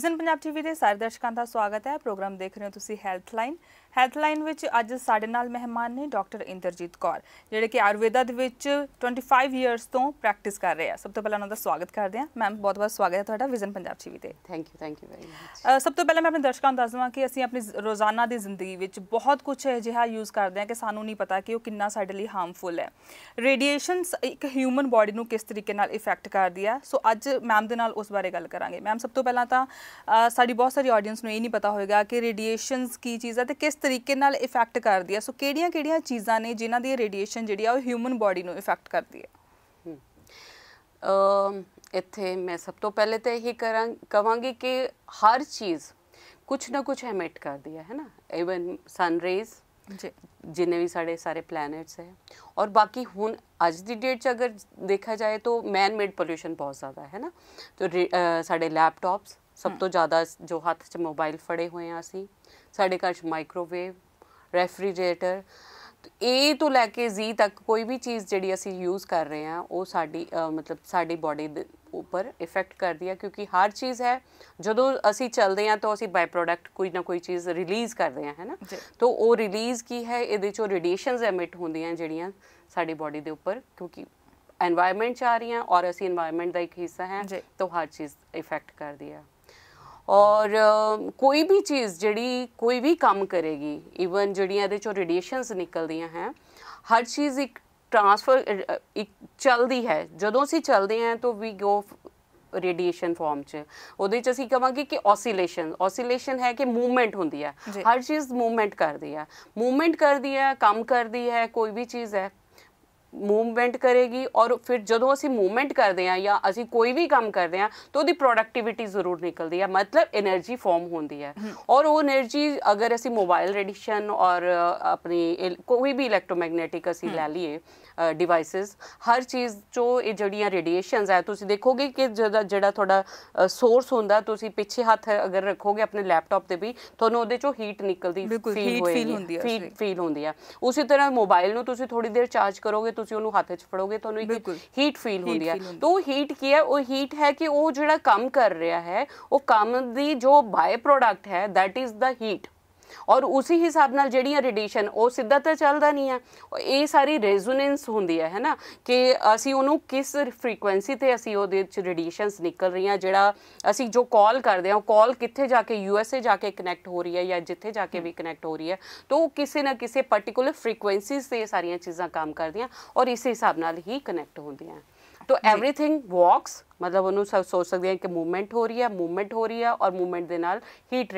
vision Punjab TV ਦੇ ਸਾਰੇ ਦਰਸ਼ਕਾਂ ਦਾ ਸਵਾਗਤ ਹੈ ਪ੍ਰੋਗਰਾਮ ਦੇਖ ਰਹੇ ਹੋ ਤੁਸੀਂ ਹੈਲਥ ਲਾਈਨ ਹੈਡਲਾਈਨ ਵਿੱਚ ਅੱਜ ਸਾਡੇ ਨਾਲ ਮਹਿਮਾਨ ਨੇ ਡਾਕਟਰ ਇੰਦਰਜੀਤ ਕੌਰ ਜਿਹੜੇ ਕਿ ਆਯੁਰਵੇਦਾ ਦੇ ਵਿੱਚ 25 ਇਅਰਸ ਤੋਂ ਪ੍ਰੈਕਟਿਸ ਕਰ ਰਹੇ ਆ ਸਭ ਤੋਂ ਪਹਿਲਾਂ ਉਹਨਾਂ ਦਾ ਸਵਾਗਤ ਕਰਦੇ ਆ ਮੈਮ ਬਹੁਤ ਬਹੁਤ ਸਵਾਗਤ ਹੈ ਤੁਹਾਡਾ ਵਿਜ਼ਨ ਪੰਜਾਬ ਟੀਵੀ ਤੇ thank you thank you very much ਸਭ ਤੋਂ ਪਹਿਲਾਂ ਮੈਂ ਆਪਣੇ ਦਰਸ਼ਕਾਂ ਨੂੰ ਦੱਸ ਦਵਾਂ ਕਿ ਅਸੀਂ ਆਪਣੀ ਰੋਜ਼ਾਨਾ ਦੀ ਜ਼ਿੰਦਗੀ ਵਿੱਚ ਬਹੁਤ ਕੁਝ ਅਜਿਹਾ ਯੂਜ਼ ਕਰਦੇ ਆ ਕਿ ਸਾਨੂੰ ਨਹੀਂ ਪਤਾ ਕਿ ਉਹ ਕਿੰਨਾ ਸਾਡੇ ਲਈ ਹਾਰਮਫੁਲ ਹੈ ਰੇਡੀਏਸ਼ਨਸ ਇੱਕ ਹਿਊਮਨ ਬਾਡੀ ਨੂੰ ਕਿਸ ਤਰੀਕੇ ਨਾਲ ਇਫੈਕਟ ਕਰਦੀ ਆ ਸੋ ਅੱਜ ਮੈਮ ਦੇ ਨਾਲ ਉਸ ਬਾਰੇ ਗੱਲ ਕਰਾਂਗੇ ਮੈਮ ਸਭ ਤੋਂ ਪਹਿਲਾਂ ਤਾਂ ਸਾਡੀ ਬਹੁਤ ਸਾਰੀ ਆਡੀਅנס ਨੂੰ ਇਹ ਨਹੀਂ ਪਤਾ ਹੋਵੇਗਾ ਕਿ ਰੇਡੀਏਸ਼ਨਸ ਕੀ ਚੀਜ਼ ਹੈ ਤੇ ਕਿਸ ਤਰੀਕੇ ਨਾਲ ਇਫੈਕਟ ਕਰਦੀ ਹੈ ਸੋ ਕਿਹੜੀਆਂ-ਕਿਹੜੀਆਂ ਚੀਜ਼ਾਂ ਨੇ ਜਿਨ੍ਹਾਂ ਦੀ ਰੇਡੀਏਸ਼ਨ ਜਿਹੜੀ ਆ ਉਹ ਹਿਊਮਨ ਬਾਡੀ ਨੂੰ ਇਫੈਕਟ ਕਰਦੀ ਹੈ ਇੱਥੇ ਮੈਂ ਸਭ ਤੋਂ ਪਹਿਲੇ ਤਾਂ ਇਹੀ ਕਰਾਂ ਕਵਾਂਗੀ ਕਿ ਹਰ ਚੀਜ਼ ਕੁਝ ਨਾ ਕੁਝ ਐਮਿਟ ਕਰਦੀ ਹੈ ਹੈ ਨਾ ਇਵਨ ਸਨ ਰੇਜ਼ ਜਿੰਨੇ ਵੀ ਸਾਡੇ ਸਾਰੇ ਪਲੈਨੈਟਸ ਹੈ ਔਰ ਬਾਕੀ ਹੁਣ ਅੱਜ ਦੀ ਡੇਟ 'ਚ ਅਗਰ ਦੇਖਾ ਜਾਏ ਤਾਂ ਮੈਨ ਮੇਡ ਪੋਲੂਸ਼ਨ ਬਹੁਤ ਜ਼ਿਆਦਾ ਹੈ ਨਾ ਤੋ ਸਾਡੇ ਲੈਪਟਾਪਸ ਸਭ ਤੋਂ ਜ਼ਿਆਦਾ ਜੋ ਹੱਥ 'ਚ ਮੋਬਾਈਲ ਫੜੇ ਹੋਏ ਆ ਅਸੀਂ ਸਾਡੇ ਘਰ 'ਚ ਮਾਈਕ੍ਰੋਵੇਵ ਰੈਫਰੀਜਰੇਟਰ ਇਹ ਤੋਂ ਲੈ ਕੇ Z ਤੱਕ ਕੋਈ ਵੀ ਚੀਜ਼ ਜਿਹੜੀ ਅਸੀਂ ਯੂਜ਼ ਕਰ ਰਹੇ ਆ ਉਹ ਸਾਡੀ ਮਤਲਬ ਸਾਡੀ ਬਾਡੀ ਦੇ ਉੱਪਰ ਇਫੈਕਟ ਕਰਦੀ ਆ ਕਿਉਂਕਿ ਹਰ ਚੀਜ਼ ਹੈ ਜਦੋਂ ਅਸੀਂ ਚੱਲਦੇ ਆ ਤਾਂ ਅਸੀਂ ਬਾਈ ਪ੍ਰੋਡਕਟ ਕੋਈ ਨਾ ਕੋਈ ਚੀਜ਼ ਰਿਲੀਜ਼ ਕਰਦੇ ਆ ਹੈਨਾ ਤਾਂ ਉਹ ਰਿਲੀਜ਼ ਕੀ ਹੈ ਇਹਦੇ ਚੋਂ ਰੇਡੀਏਸ਼ਨਸ ਐਮਿਟ ਹੁੰਦੀਆਂ ਜਿਹੜੀਆਂ ਸਾਡੀ ਬਾਡੀ ਦੇ ਉੱਪਰ ਕਿਉਂਕਿ এনवायरमेंट ਚ ਆ ਰਹੀਆਂ ਔਰ ਅਸੀਂ এনवायरमेंट ਦਾ ਇੱਕ ਹਿੱਸਾ ਹੈ ਤਾਂ ਹਰ ਚੀਜ਼ ਇਫੈਕਟ ਕਰਦੀ ਆ ਔਰ ਕੋਈ ਵੀ ਚੀਜ਼ ਜਿਹੜੀ ਕੋਈ ਵੀ ਕੰਮ ਕਰੇਗੀ ਇਵਨ ਜਿਹੜੀਆਂ ਇਹਦੇ ਚੋਂ ਰੇਡੀਏਸ਼ਨਸ ਨਿਕਲਦੀਆਂ ਹੈ ਹਰ ਚੀਜ਼ ਇੱਕ ਟ੍ਰਾਂਸਫਰ ਇੱਕ ਚੱਲਦੀ ਹੈ ਜਦੋਂ ਅਸੀਂ ਚੱਲਦੇ ਹਾਂ ਤਾਂ ਵੀ ਗੋ ਰੇਡੀਏਸ਼ਨ ਫਾਰਮ ਚ ਉਹਦੇ ਚ ਅਸੀਂ ਕਵਾਂਗੇ ਕਿ oscillation oscillation ਹੈ ਕਿ ਮੂਵਮੈਂਟ ਹੁੰਦੀ ਹੈ ਹਰ ਚੀਜ਼ ਮੂਵਮੈਂਟ ਕਰਦੀ ਹੈ ਮੂਵਮੈਂਟ ਕਰਦੀ ਹੈ ਕੰਮ ਕਰਦੀ ਹੈ ਕੋਈ ਵੀ ਚੀਜ਼ ਹੈ ਮੂਵਮੈਂਟ ਕਰੇਗੀ ਔਰ ਫਿਰ ਜਦੋਂ ਅਸੀਂ ਮੂਵਮੈਂਟ ਕਰਦੇ ਆ ਜਾਂ ਅਸੀਂ ਕੋਈ ਵੀ ਕੰਮ ਕਰਦੇ ਆ ਤਾਂ ਉਹਦੀ ਪ੍ਰੋਡਕਟਿਵਿਟੀ ਜ਼ਰੂਰ ਨਿਕਲਦੀ ਆ ਮਤਲਬ એનર્ਜੀ ਫਾਰਮ ਹੁੰਦੀ ਹੈ ਔਰ ਉਹ એનર્ਜੀ ਅਗਰ ਅਸੀਂ ਮੋਬਾਈਲ ਰੇਡੀਏਸ਼ਨ ਔਰ ਆਪਣੀ ਕੋਈ ਵੀ ਇਲੈਕਟ੍ਰੋਮੈਗਨੈਟਿਕ ਅਸੀਂ ਲੈ ਲਈਏ ਡਿਵਾਈਸਸ ਹਰ ਚੀਜ਼ ਚੋ ਇਹ ਜੜੀਆਂ ਰੇਡੀਏਸ਼ਨਸ ਆ ਤੁਸੀਂ ਦੇਖੋਗੇ ਕਿ ਜਿਹੜਾ ਜਿਹੜਾ ਤੁਹਾਡਾ ਸੋਰਸ ਹੁੰਦਾ ਤੁਸੀਂ ਪਿੱਛੇ ਹੱਥ ਅਗਰ ਰੱਖੋਗੇ ਆਪਣੇ ਲੈਪਟਾਪ ਤੇ ਵੀ ਤੁਹਾਨੂੰ ਉਹਦੇ ਚੋਂ ਹੀਟ ਨਿਕਲਦੀ ਫੀਲ ਹੋਏਗੀ ਫੀਲ ਹੁੰਦੀ ਆ ਉਸੇ ਤਰ੍ਹਾਂ ਮੋਬਾਈਲ ਨੂੰ ਤੁਸੀਂ ਥੋੜੀ ਦੇਰ ਚਾਰਜ ਕਰੋਗੇ ਤੁਸੀਂ ਉਹਨੂੰ ਹੱਥ 'ਚ ਫੜੋਗੇ ਤੁਹਾਨੂੰ ਇੱਕ ਹੀਟ ਫੀਲ ਹੁੰਦੀ ਹੈ ਤਾਂ ਉਹ ਹੀਟ ਕੀ ਹੈ ਉਹ ਹੀਟ ਹੈ ਕਿ ਉਹ ਜਿਹੜਾ ਕੰਮ ਕਰ ਰਿਹਾ ਹੈ ਉਹ ਕੰਮ ਦੀ ਜੋ ਬਾਈ ਪ੍ਰੋਡਕਟ ਹੈ ਦੈਟ ਇਜ਼ ਦਾ ਹੀਟ ਔਰ ਉਸੇ ਹਿਸਾਬ ਨਾਲ ਜਿਹੜੀਆਂ ਰੇਡੀਏਸ਼ਨ ਉਹ ਸਿੱਧਾ ਤਾਂ ਚੱਲਦਾ ਨਹੀਂ ਹੈ ਇਹ ਸਾਰੀ ਰੈਜ਼ੋਨੈਂਸ ਹੁੰਦੀ ਹੈ ਹੈਨਾ ਕਿ ਅਸੀਂ ਉਹਨੂੰ ਕਿਸ ਫ੍ਰੀਕੁਐਂਸੀ ਤੇ ਅਸੀਂ ਉਹਦੇ ਵਿੱਚ ਰੇਡੀਏਸ਼ਨਸ ਨਿਕਲ ਰਹੀਆਂ ਜਿਹੜਾ ਅਸੀਂ ਜੋ ਕਾਲ ਕਰਦੇ ਹਾਂ ਉਹ ਕਾਲ ਕਿੱਥੇ ਜਾ ਕੇ ਯੂਐਸਏ ਜਾ ਕੇ ਕਨੈਕਟ ਹੋ ਰਹੀ ਹੈ ਜਾਂ ਜਿੱਥੇ ਜਾ ਕੇ ਵੀ ਕਨੈਕਟ ਹੋ ਰਹੀ ਹੈ ਤਾਂ ਉਹ ਕਿਸੇ ਨਾ ਕਿਸੇ ਪਾਰਟਿਕੂਲਰ ਫ੍ਰੀਕੁਐਂਸੀਜ਼ ਤੇ ਇਹ ਸਾਰੀਆਂ ਚੀਜ਼ਾਂ ਕੰਮ ਕਰਦੀਆਂ ਔਰ ਇਸੇ ਹਿਸਾਬ ਨਾਲ ਹੀ ਕਨੈਕਟ ਹੁੰਦੀਆਂ ਤੋ एवरीथिंग ਵਾਕਸ ਮਤਲਬ ਉਹਨੂੰ ਸੋਚ ਸਕਦੇ ਆ ਕਿ ਮੂਵਮੈਂਟ ਹੋ ਰਹੀ ਹੈ ਮੂਵਮੈਂਟ ਹੋ ਰਹੀ ਹੈ ਔਰ ਮੂਵਮੈਂਟ ਦੇ ਨਾਲ ਹੀਟ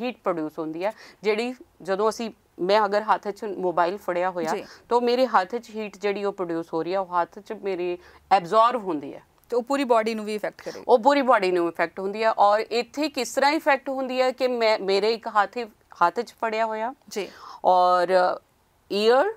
ਹੀਟ ਪ੍ਰੋਡਿਊਸ ਹੁੰਦੀ ਹੈ ਜਿਹੜੀ ਜਦੋਂ ਅਸੀਂ ਮੈਂ ਅਗਰ ਹੱਥ 'ਚ ਮੋਬਾਈਲ ਫੜਿਆ ਹੋਇਆ ਤੋ ਮੇਰੇ ਹੱਥ 'ਚ ਹੀਟ ਜਿਹੜੀ ਉਹ ਪ੍ਰੋਡਿਊਸ ਹੋ ਰਹੀ ਹੈ ਉਹ ਹੱਥ 'ਚ ਮੇਰੇ ਐਬਜ਼ੌਰਬ ਹੁੰਦੀ ਹੈ ਤੇ ਉਹ ਪੂਰੀ ਬਾਡੀ ਨੂੰ ਵੀ ਇਫੈਕਟ ਕਰੇਗੀ ਉਹ ਪੂਰੀ ਬਾਡੀ ਨੂੰ ਇਫੈਕਟ ਹੁੰਦੀ ਹੈ ਔਰ ਇੱਥੇ ਕਿਸ ਤਰ੍ਹਾਂ ਇਫੈਕਟ ਹੁੰਦੀ ਹੈ ਕਿ ਮੈਂ ਮੇਰੇ ਇੱਕ ਹੱਥ ਹੱਥ 'ਚ ਫੜਿਆ ਹੋਇਆ ਜੀ ਔਰ ਈਅਰ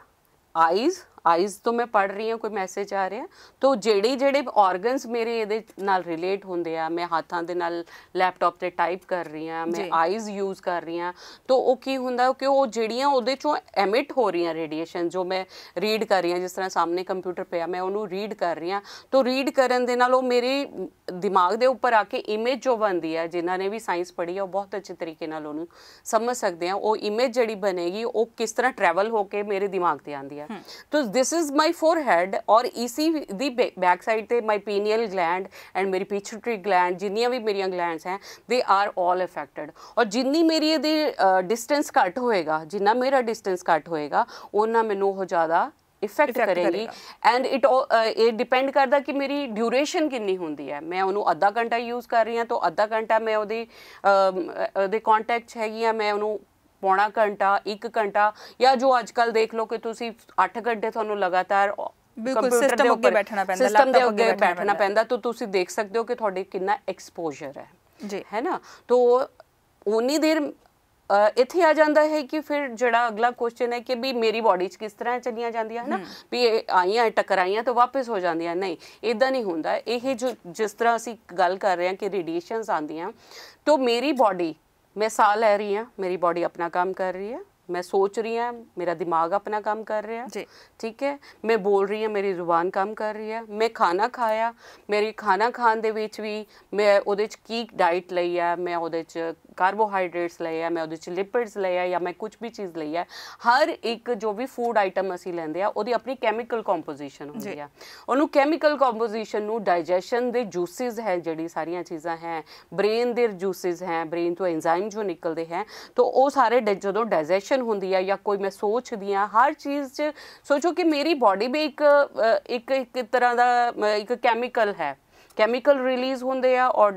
ਆਈਜ਼ ਆਈਜ਼ ਤੋਂ ਮੈਂ ਪੜ ਰਹੀ ਹਾਂ ਕੋਈ ਮੈਸੇਜ ਆ ਰਿਹਾ ਤਾਂ ਜਿਹੜੇ ਜਿਹੜੇ ਆਰਗਨਸ ਮੇਰੇ ਇਹਦੇ ਨਾਲ ਰਿਲੇਟ ਹੁੰਦੇ ਆ ਮੈਂ ਹੱਥਾਂ ਦੇ ਨਾਲ ਲੈਪਟਾਪ ਤੇ ਟਾਈਪ ਕਰ ਰਹੀ ਹਾਂ ਮੈਂ ਆਈਜ਼ ਯੂਜ਼ ਕਰ ਰਹੀ ਹਾਂ ਤਾਂ ਉਹ ਕੀ ਹੁੰਦਾ ਕਿ ਉਹ ਜਿਹੜੀਆਂ ਉਹਦੇ ਚੋਂ ਐਮਿਟ ਹੋ ਰਹੀਆਂ ਰੇਡੀਏਸ਼ਨ ਜੋ ਮੈਂ ਰੀਡ ਕਰ ਰਹੀ ਹਾਂ ਜਿਸ ਤਰ੍ਹਾਂ ਸਾਹਮਣੇ ਕੰਪਿਊਟਰ ਪਿਆ ਮੈਂ ਉਹਨੂੰ ਰੀਡ ਕਰ ਰਹੀ ਹਾਂ ਤਾਂ ਰੀਡ ਕਰਨ ਦੇ ਨਾਲ ਉਹ ਮੇਰੇ ਦਿਮਾਗ ਦੇ ਉੱਪਰ ਆ ਕੇ ਇਮੇਜ ਜੋ ਬਣਦੀ ਹੈ ਜਿਨ੍ਹਾਂ ਨੇ ਵੀ ਸਾਇੰਸ ਪੜ੍ਹੀ ਹੈ ਉਹ ਬਹੁਤ ਅੱਛੇ ਤਰੀਕੇ ਨਾਲ ਉਹਨੂੰ ਸਮਝ ਸਕਦੇ ਆ ਉਹ ਇਮੇਜ ਜਿਹੜੀ ਬਣੇਗੀ ਉਹ ਕਿਸ ਤਰ੍ਹਾਂ ਟਰੈਵਲ ਹੋ ਕੇ ਮੇਰੇ ਦਿਮਾਗ ਤੇ ਆਂਦੀ ਆ ਤਾਂ this is my forehead ਔਰ ਈਸੀ ਦੀ ਬੈਕ ਸਾਈਡ ਤੇ ਮਾਈ ਪੀਨੀਅਲ ਗਲੈਂਡ ਐਂਡ ਮੇਰੀ ਪਿਚੂਟਰੀ ਗਲੈਂਡ ਜਿੰਨੀਆਂ ਵੀ ਮੇਰੀਆਂ ਗਲੈਂਡਸ ਹੈ ਦੇ ਆਰ ਆਲ ਅਫੈਕਟਡ ਔਰ ਜਿੰਨੀ ਮੇਰੀ ਇਹਦੀ ਡਿਸਟੈਂਸ ਘੱਟ ਹੋਏਗਾ ਜਿੰਨਾ ਮੇਰਾ ਡਿਸਟੈਂਸ ਘੱਟ ਹੋਏਗਾ ਉਹਨਾਂ ਮੈਨੂੰ ਉਹ ਜ਼ਿਆਦਾ ਇਫੈਕਟ ਕਰੇਗੀ ਐਂਡ ਇਟ ਇਹ ਡਿਪੈਂਡ ਕਰਦਾ ਕਿ ਮੇਰੀ ਡਿਊਰੇਸ਼ਨ ਕਿੰਨੀ ਹੁੰਦੀ ਹੈ ਮੈਂ ਉਹਨੂੰ ਅੱਧਾ ਘੰਟਾ ਯੂਜ਼ ਕਰ ਰਹੀ ਹਾਂ ਤਾਂ ਅੱਧਾ ਘੰਟਾ ਮੈਂ ਉਹਦੀ ਉਹਦੇ ਕੰਟੈਕਟ ਹੈਗੀ ਆ ਮੈਂ ਉਹਨੂੰ ਪੌਣਾ ਘੰਟਾ 1 ਘੰਟਾ ਜਾਂ ਜੋ ਅੱਜ ਕੱਲ ਦੇਖ ਲਓ ਕਿ ਤੁਸੀਂ 8 ਘੰਟੇ ਤੁਹਾਨੂੰ ਲਗਾਤਾਰ ਬਿਲਕੁਲ ਸਿਸਟਮ ਉੱਤੇ ਬੈਠਣਾ ਪੈਂਦਾ ਸਿਸਟਮ ਦੇ ਉੱਤੇ ਬੈਠਣਾ ਪੈਂਦਾ ਤਾਂ ਤੁਸੀਂ ਦੇਖ ਸਕਦੇ ਹੋ ਕਿ ਤੁਹਾਡੇ ਕਿੰਨਾ ਐਕਸਪੋਜ਼ਰ ਹੈ ਜੀ ਹੈ ਨਾ ਤਾਂ ਉਨੀ ਦੇਰ ਇੱਥੇ ਆ ਜਾਂਦਾ ਹੈ ਕਿ ਫਿਰ ਜਿਹੜਾ ਅਗਲਾ ਕੁਐਸਚਨ ਹੈ ਕਿ ਵੀ ਮੇਰੀ ਬਾਡੀ 'ਚ ਕਿਸ ਤਰ੍ਹਾਂ ਚਲੀਆਂ ਜਾਂਦੀਆਂ ਹੈ ਵੀ ਆਈਆਂ ਟਕਰਾਈਆਂ ਤਾਂ ਵਾਪਸ ਹੋ ਜਾਂਦੀਆਂ ਨਹੀਂ ਇਦਾਂ ਨਹੀਂ ਹੁੰਦਾ ਇਹ ਜੋ ਜਿਸ ਤਰ੍ਹਾਂ ਅਸੀਂ ਗੱਲ ਕਰ ਰਹੇ ਹਾਂ ਕਿ ਰੇਡੀਏਸ਼ਨਸ ਆਉਂਦੀਆਂ ਤਾਂ ਮੇਰੀ ਬਾਡੀ ਮੈਂ ਸਾਹ ਲੈ ਰਹੀ ਹਾਂ ਮੇਰੀ ਬਾਡੀ ਆਪਣਾ ਕੰਮ ਕਰ ਰਹੀ ਹੈ ਮੈਂ ਸੋਚ ਰਹੀ ਹਾਂ ਮੇਰਾ ਦਿਮਾਗ ਆਪਣਾ ਕੰਮ ਕਰ ਰਿਹਾ ਠੀਕ ਹੈ ਮੈਂ ਬੋਲ ਰਹੀ ਹਾਂ ਮੇਰੀ ਜ਼ੁਬਾਨ ਕੰਮ ਕਰ ਰਹੀ ਹੈ ਮੈਂ ਖਾਣਾ ਖਾਇਆ ਮੇਰੀ ਖਾਣਾ ਖਾਣ ਦੇ ਵਿੱਚ ਵੀ ਮੈਂ ਉਹਦੇ ਚ ਕੀ ਡਾਈਟ ਲਈ ਆ ਮੈਂ ਉਹਦੇ ਚ ਕਾਰਬੋਹਾਈਡਰੇਟਸ ਲਏ ਆ ਮੈਂ ਉਹਦੇ ਚ ਲਿਪਿਡਸ ਲਏ ਆ ਜਾਂ ਮੈਂ ਕੁਝ ਵੀ ਚੀਜ਼ ਲਈ ਆ ਹਰ ਇੱਕ ਜੋ ਵੀ ਫੂਡ ਆਈਟਮ ਅਸੀਂ ਲੈਂਦੇ ਆ ਉਹਦੀ ਆਪਣੀ ਕੈਮੀਕਲ ਕੰਪੋਜੀਸ਼ਨ ਹੁੰਦੀ ਆ ਉਹਨੂੰ ਕੈਮੀਕਲ ਕੰਪੋਜੀਸ਼ਨ ਨੂੰ ਡਾਈਜੈਸ਼ਨ ਦੇ ਜੂਸਿਸ ਹੈ ਜਿਹੜੀ ਸਾਰੀਆਂ ਚੀਜ਼ਾਂ ਹੈ ਬ੍ਰੇਨ ਦੇ ਜੂਸਿਸ ਹੈ ਬ੍ਰੇਨ ਤੋਂ ਐਂਜ਼ਾਈਮ ਜੋ ਨਿਕਲਦੇ ਹੈ ਤੋਂ ਉਹ ਸਾਰੇ ਜਦੋਂ ਡਾਈਜੈਸ਼ਨ ਹੁੰਦੀ ਆ ਜਾਂ ਕੋਈ ਮੈਂ ਸੋਚਦੀ ਆ ਹਰ ਚੀਜ਼ 'ਚ ਸੋਚੋ ਕਿ ਮੇਰੀ ਬਾਡੀ ਵੀ ਇੱਕ ਇੱਕ ਇੱਕ ਤਰ੍ਹਾਂ ਦਾ ਇੱਕ ਕੈਮੀਕਲ ਹੈ ਕੈਮੀਕਲ ਰਿਲੀਜ਼ ਹੁੰਦੇ ਆ ਔਰ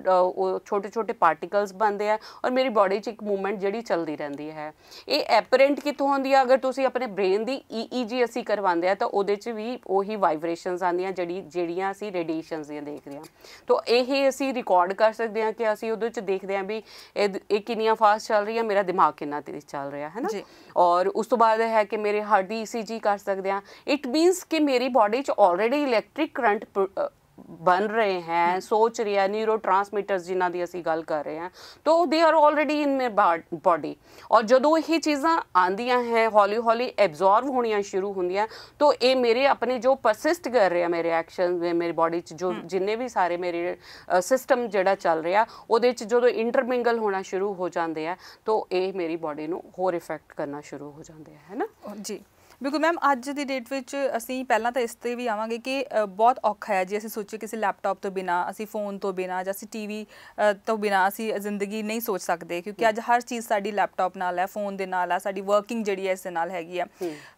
ਛੋਟੇ ਛੋਟੇ ਪਾਰਟੀਕਲਸ ਬਣਦੇ ਆ ਔਰ ਮੇਰੀ ਬਾਡੀ 'ਚ ਇੱਕ ਮੂਵਮੈਂਟ ਜਿਹੜੀ ਚੱਲਦੀ ਰਹਿੰਦੀ ਹੈ ਇਹ ਐਪਰੈਂਟ ਕਿੱਥੋਂ ਹੁੰਦੀ ਆ ਅਗਰ ਤੁਸੀਂ ਆਪਣੇ ਬ੍ਰੇਨ ਦੀ ਈਈਜੀ e e ਅਸੀਂ ਕਰਵਾਉਂਦੇ ਆ ਤਾਂ ਉਹਦੇ 'ਚ ਵੀ ਉਹੀ ਵਾਈਬ੍ਰੇਸ਼ਨਸ ਆਉਂਦੀਆਂ ਜਿਹੜੀ ਜਿਹੜੀਆਂ ਅਸੀਂ ਰੇਡੀਏਸ਼ਨਸ ਦੀਆਂ ਦੇਖਦੇ ਆ ਤਾਂ ਇਹ ਅਸੀਂ ਰਿਕਾਰਡ ਕਰ ਸਕਦੇ ਆ ਕਿ ਅਸੀਂ ਉਹਦੇ 'ਚ ਦੇਖਦੇ ਆ ਵੀ ਇਹ ਕਿੰਨੀਆਂ ਫਾਸਟ ਚੱਲ ਰਹੀ ਆ ਮੇਰਾ ਦਿਮਾਗ ਕਿੰਨਾ ਤੇਜ਼ ਚੱਲ ਰਿਹਾ ਹੈ ਨਾ ਔਰ ਉਸ ਤੋਂ ਬਾਅਦ ਹੈ ਕਿ ਮੇਰੇ ਹਾਰਟ ਦੀ ਈਸੀਜੀ ਕਰ ਸਕਦੇ ਆ ਇਟ ਮੀਨਸ ਕਿ ਮੇਰੀ ਬਾਡੀ 'ਚ ਆਲਰੇਡੀ ਇਲੈਕਟ੍ਰਿਕ ਕਰੰਟ ਬਣ ਰਹੇ ਹੈ ਸੋਚ ਰਿਹਾ ਨਿਊਰੋਟ੍ਰਾਂਸਮੀਟਰਸ ਜਿਨ੍ਹਾਂ ਦੀ ਅਸੀਂ ਗੱਲ ਕਰ ਰਹੇ ਹਾਂ ਤੋ they are already in my body ਔਰ ਜਦੋਂ ਇਹ ਚੀਜ਼ਾਂ ਆਂਦੀਆਂ ਹੈ ਹੌਲੀ ਹੌਲੀ ਐਬਜ਼ੌਰਬ ਹੋਣੀਆਂ ਸ਼ੁਰੂ ਹੁੰਦੀਆਂ ਤੋ ਇਹ ਮੇਰੇ ਆਪਣੇ ਜੋ ਪਰਸਿਸਟ ਕਰ ਰਿਹਾ ਮੇਰੇ ਐਕਸ਼ਨ ਮੇਰੇ ਬਾਡੀ ਚ ਜੋ ਜਿੰਨੇ ਵੀ ਸਾਰੇ ਮੇਰੇ ਸਿਸਟਮ ਜਿਹੜਾ ਚੱਲ ਰਿਹਾ ਉਹਦੇ ਚ ਜਦੋਂ ਇੰਟਰਮਿੰਗਲ ਹੋਣਾ ਸ਼ੁਰੂ ਹੋ ਜਾਂਦੇ ਆ ਤੋ ਇਹ ਮੇਰੀ ਬਾਡੀ ਨੂੰ ਹੋਰ ਇਫੈਕਟ ਕਰਨਾ ਸ਼ੁਰੂ ਹੋ ਜਾਂਦੇ ਆ ਹੈਨਾ ਜੀ ਬਿਲਕੁਲ ਮੈਮ ਅੱਜ ਦੀ ਡੇਟ ਵਿੱਚ ਅਸੀਂ ਪਹਿਲਾਂ ਤਾਂ ਇਸ ਤੇ ਵੀ ਆਵਾਂਗੇ ਕਿ ਬਹੁਤ ਔਖਾ ਹੈ ਜੀ ਅਸੀਂ ਸੋਚੇ ਕਿਸੇ ਲੈਪਟਾਪ ਤੋਂ ਬਿਨਾ ਅਸੀਂ ਫੋਨ ਤੋਂ ਬਿਨਾ ਜਾਂ ਅਸੀਂ ਟੀਵੀ ਤੋਂ ਬਿਨਾ ਅਸੀਂ ਜ਼ਿੰਦਗੀ ਨਹੀਂ ਸੋਚ ਸਕਦੇ ਕਿਉਂਕਿ ਅੱਜ ਹਰ ਚੀਜ਼ ਸਾਡੀ ਲੈਪਟਾਪ ਨਾਲ ਹੈ ਫੋਨ ਦੇ ਨਾਲ ਹੈ ਸਾਡੀ ਵਰਕਿੰਗ ਜਿਹੜੀ ਹੈ ਇਸ ਦੇ ਨਾਲ ਹੈਗੀ ਆ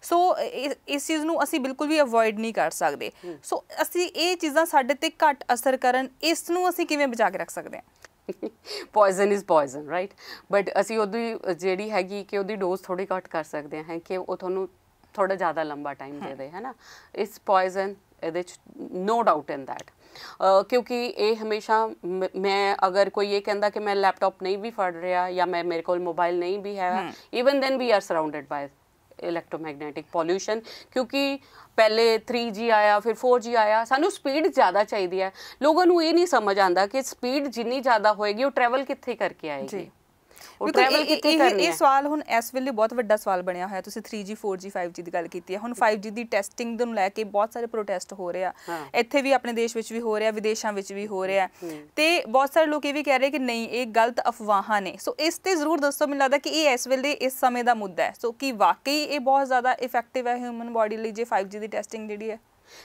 ਸੋ ਇਸ ਚੀਜ਼ ਨੂੰ ਅਸੀਂ ਬਿਲਕੁਲ ਵੀ ਅਵੋਇਡ ਨਹੀਂ ਕਰ ਸਕਦੇ ਸੋ ਅਸੀਂ ਇਹ ਚੀਜ਼ਾਂ ਸਾਡੇ ਤੇ ਘੱਟ ਅਸਰ ਕਰਨ ਇਸ ਨੂੰ ਅਸੀਂ ਕਿਵੇਂ ਬਚਾ ਕੇ ਰੱਖ ਸਕਦੇ ਹਾਂ poison is poison right but ਅਸੀਂ ਉਹਦੀ ਜਿਹੜੀ ਹੈਗੀ ਕਿ ਉਹਦੀ ਡੋਜ਼ ਥੋੜੀ ਘੱਟ ਕਰ ਸਕਦੇ ਹਾਂ ਕਿ ਉਹ ਤੁਹਾਨੂੰ ਥੋੜਾ ਜ਼ਿਆਦਾ ਲੰਬਾ ਟਾਈਮ ਦੇ ਦੇ ਹੈ ਨਾ ਇਸ ਪੋਇਜ਼ਨ ਇਹਦੇ ਚ ਨੋ ਡਾਊਟ ਇਨ ਥੈਟ ਕਿਉਂਕਿ ਇਹ ਹਮੇਸ਼ਾ ਮੈਂ ਅਗਰ ਕੋਈ ਇਹ ਕਹਿੰਦਾ ਕਿ ਮੈਂ ਲੈਪਟਾਪ ਨਹੀਂ ਵੀ ਫੜ ਰਿਹਾ ਜਾਂ ਮੈਂ ਮੇਰੇ ਕੋਲ ਮੋਬਾਈਲ ਨਹੀਂ ਵੀ ਹੈ even then we are surrounded by electromagnetic pollution ਕਿਉਂਕਿ ਪਹਿਲੇ 3G ਆਇਆ ਫਿਰ 4G ਆਇਆ ਸਾਨੂੰ ਸਪੀਡ ਜ਼ਿਆਦਾ ਚਾਹੀਦੀ ਹੈ ਲੋਕਾਂ ਨੂੰ ਇਹ ਨਹੀਂ ਸਮਝ ਆਉਂਦਾ ਕਿ ਸਪੀਡ ਜਿੰਨੀ ਜ਼ਿਆਦਾ ਹੋਏਗੀ ਉਹ ਟਰੈਵਲ ਕਿੱਥੇ ਕਰਕੇ ਆਏਗੀ ਉਹ ਟ੍ਰੈਵਲ ਕਿੱਥੇ ਕਰਨੀ ਹੈ ਇਹ ਸਵਾਲ ਹੁਣ ਇਸ ਵੇਲੇ ਬਹੁਤ ਵੱਡਾ ਸਵਾਲ ਬਣਿਆ ਹੋਇਆ ਤੁਸੀਂ 3G 4G 5G ਦੀ ਗੱਲ ਕੀਤੀ ਹੈ ਹੁਣ 5G ਦੀ ਟੈਸਟਿੰਗ ਨੂੰ ਲੈ ਕੇ ਬਹੁਤ ਸਾਰੇ ਪ੍ਰੋਟੈਸਟ ਹੋ ਰਹੇ ਆ ਇੱਥੇ ਵੀ ਆਪਣੇ ਦੇਸ਼ ਵਿੱਚ ਵੀ ਹੋ ਰਿਹਾ ਵਿਦੇਸ਼ਾਂ ਵਿੱਚ ਵੀ ਹੋ ਰਿਹਾ ਤੇ ਬਹੁਤ ਸਾਰੇ ਲੋਕ ਇਹ ਵੀ ਕਹਿ ਰਹੇ ਕਿ ਨਹੀਂ ਇਹ ਗਲਤ ਅਫਵਾਹਾਂ ਨੇ ਸੋ ਇਸ ਤੇ ਜ਼ਰੂਰ ਦੱਸੋ ਮੈਨੂੰ ਲੱਗਦਾ ਕਿ ਇਹ ਇਸ ਵੇਲੇ ਇਸ ਸਮੇਂ ਦਾ ਮੁੱਦਾ ਹੈ ਸੋ ਕੀ ਵਾਕਈ ਇਹ ਬਹੁਤ ਜ਼ਿਆਦਾ ਇਫੈਕਟਿਵ ਹੈ ਹਿਊਮਨ ਬਾਡੀ ਲਈ ਜੇ 5G ਦੀ ਟੈਸਟਿੰਗ ਜਿਹੜੀ ਹੈ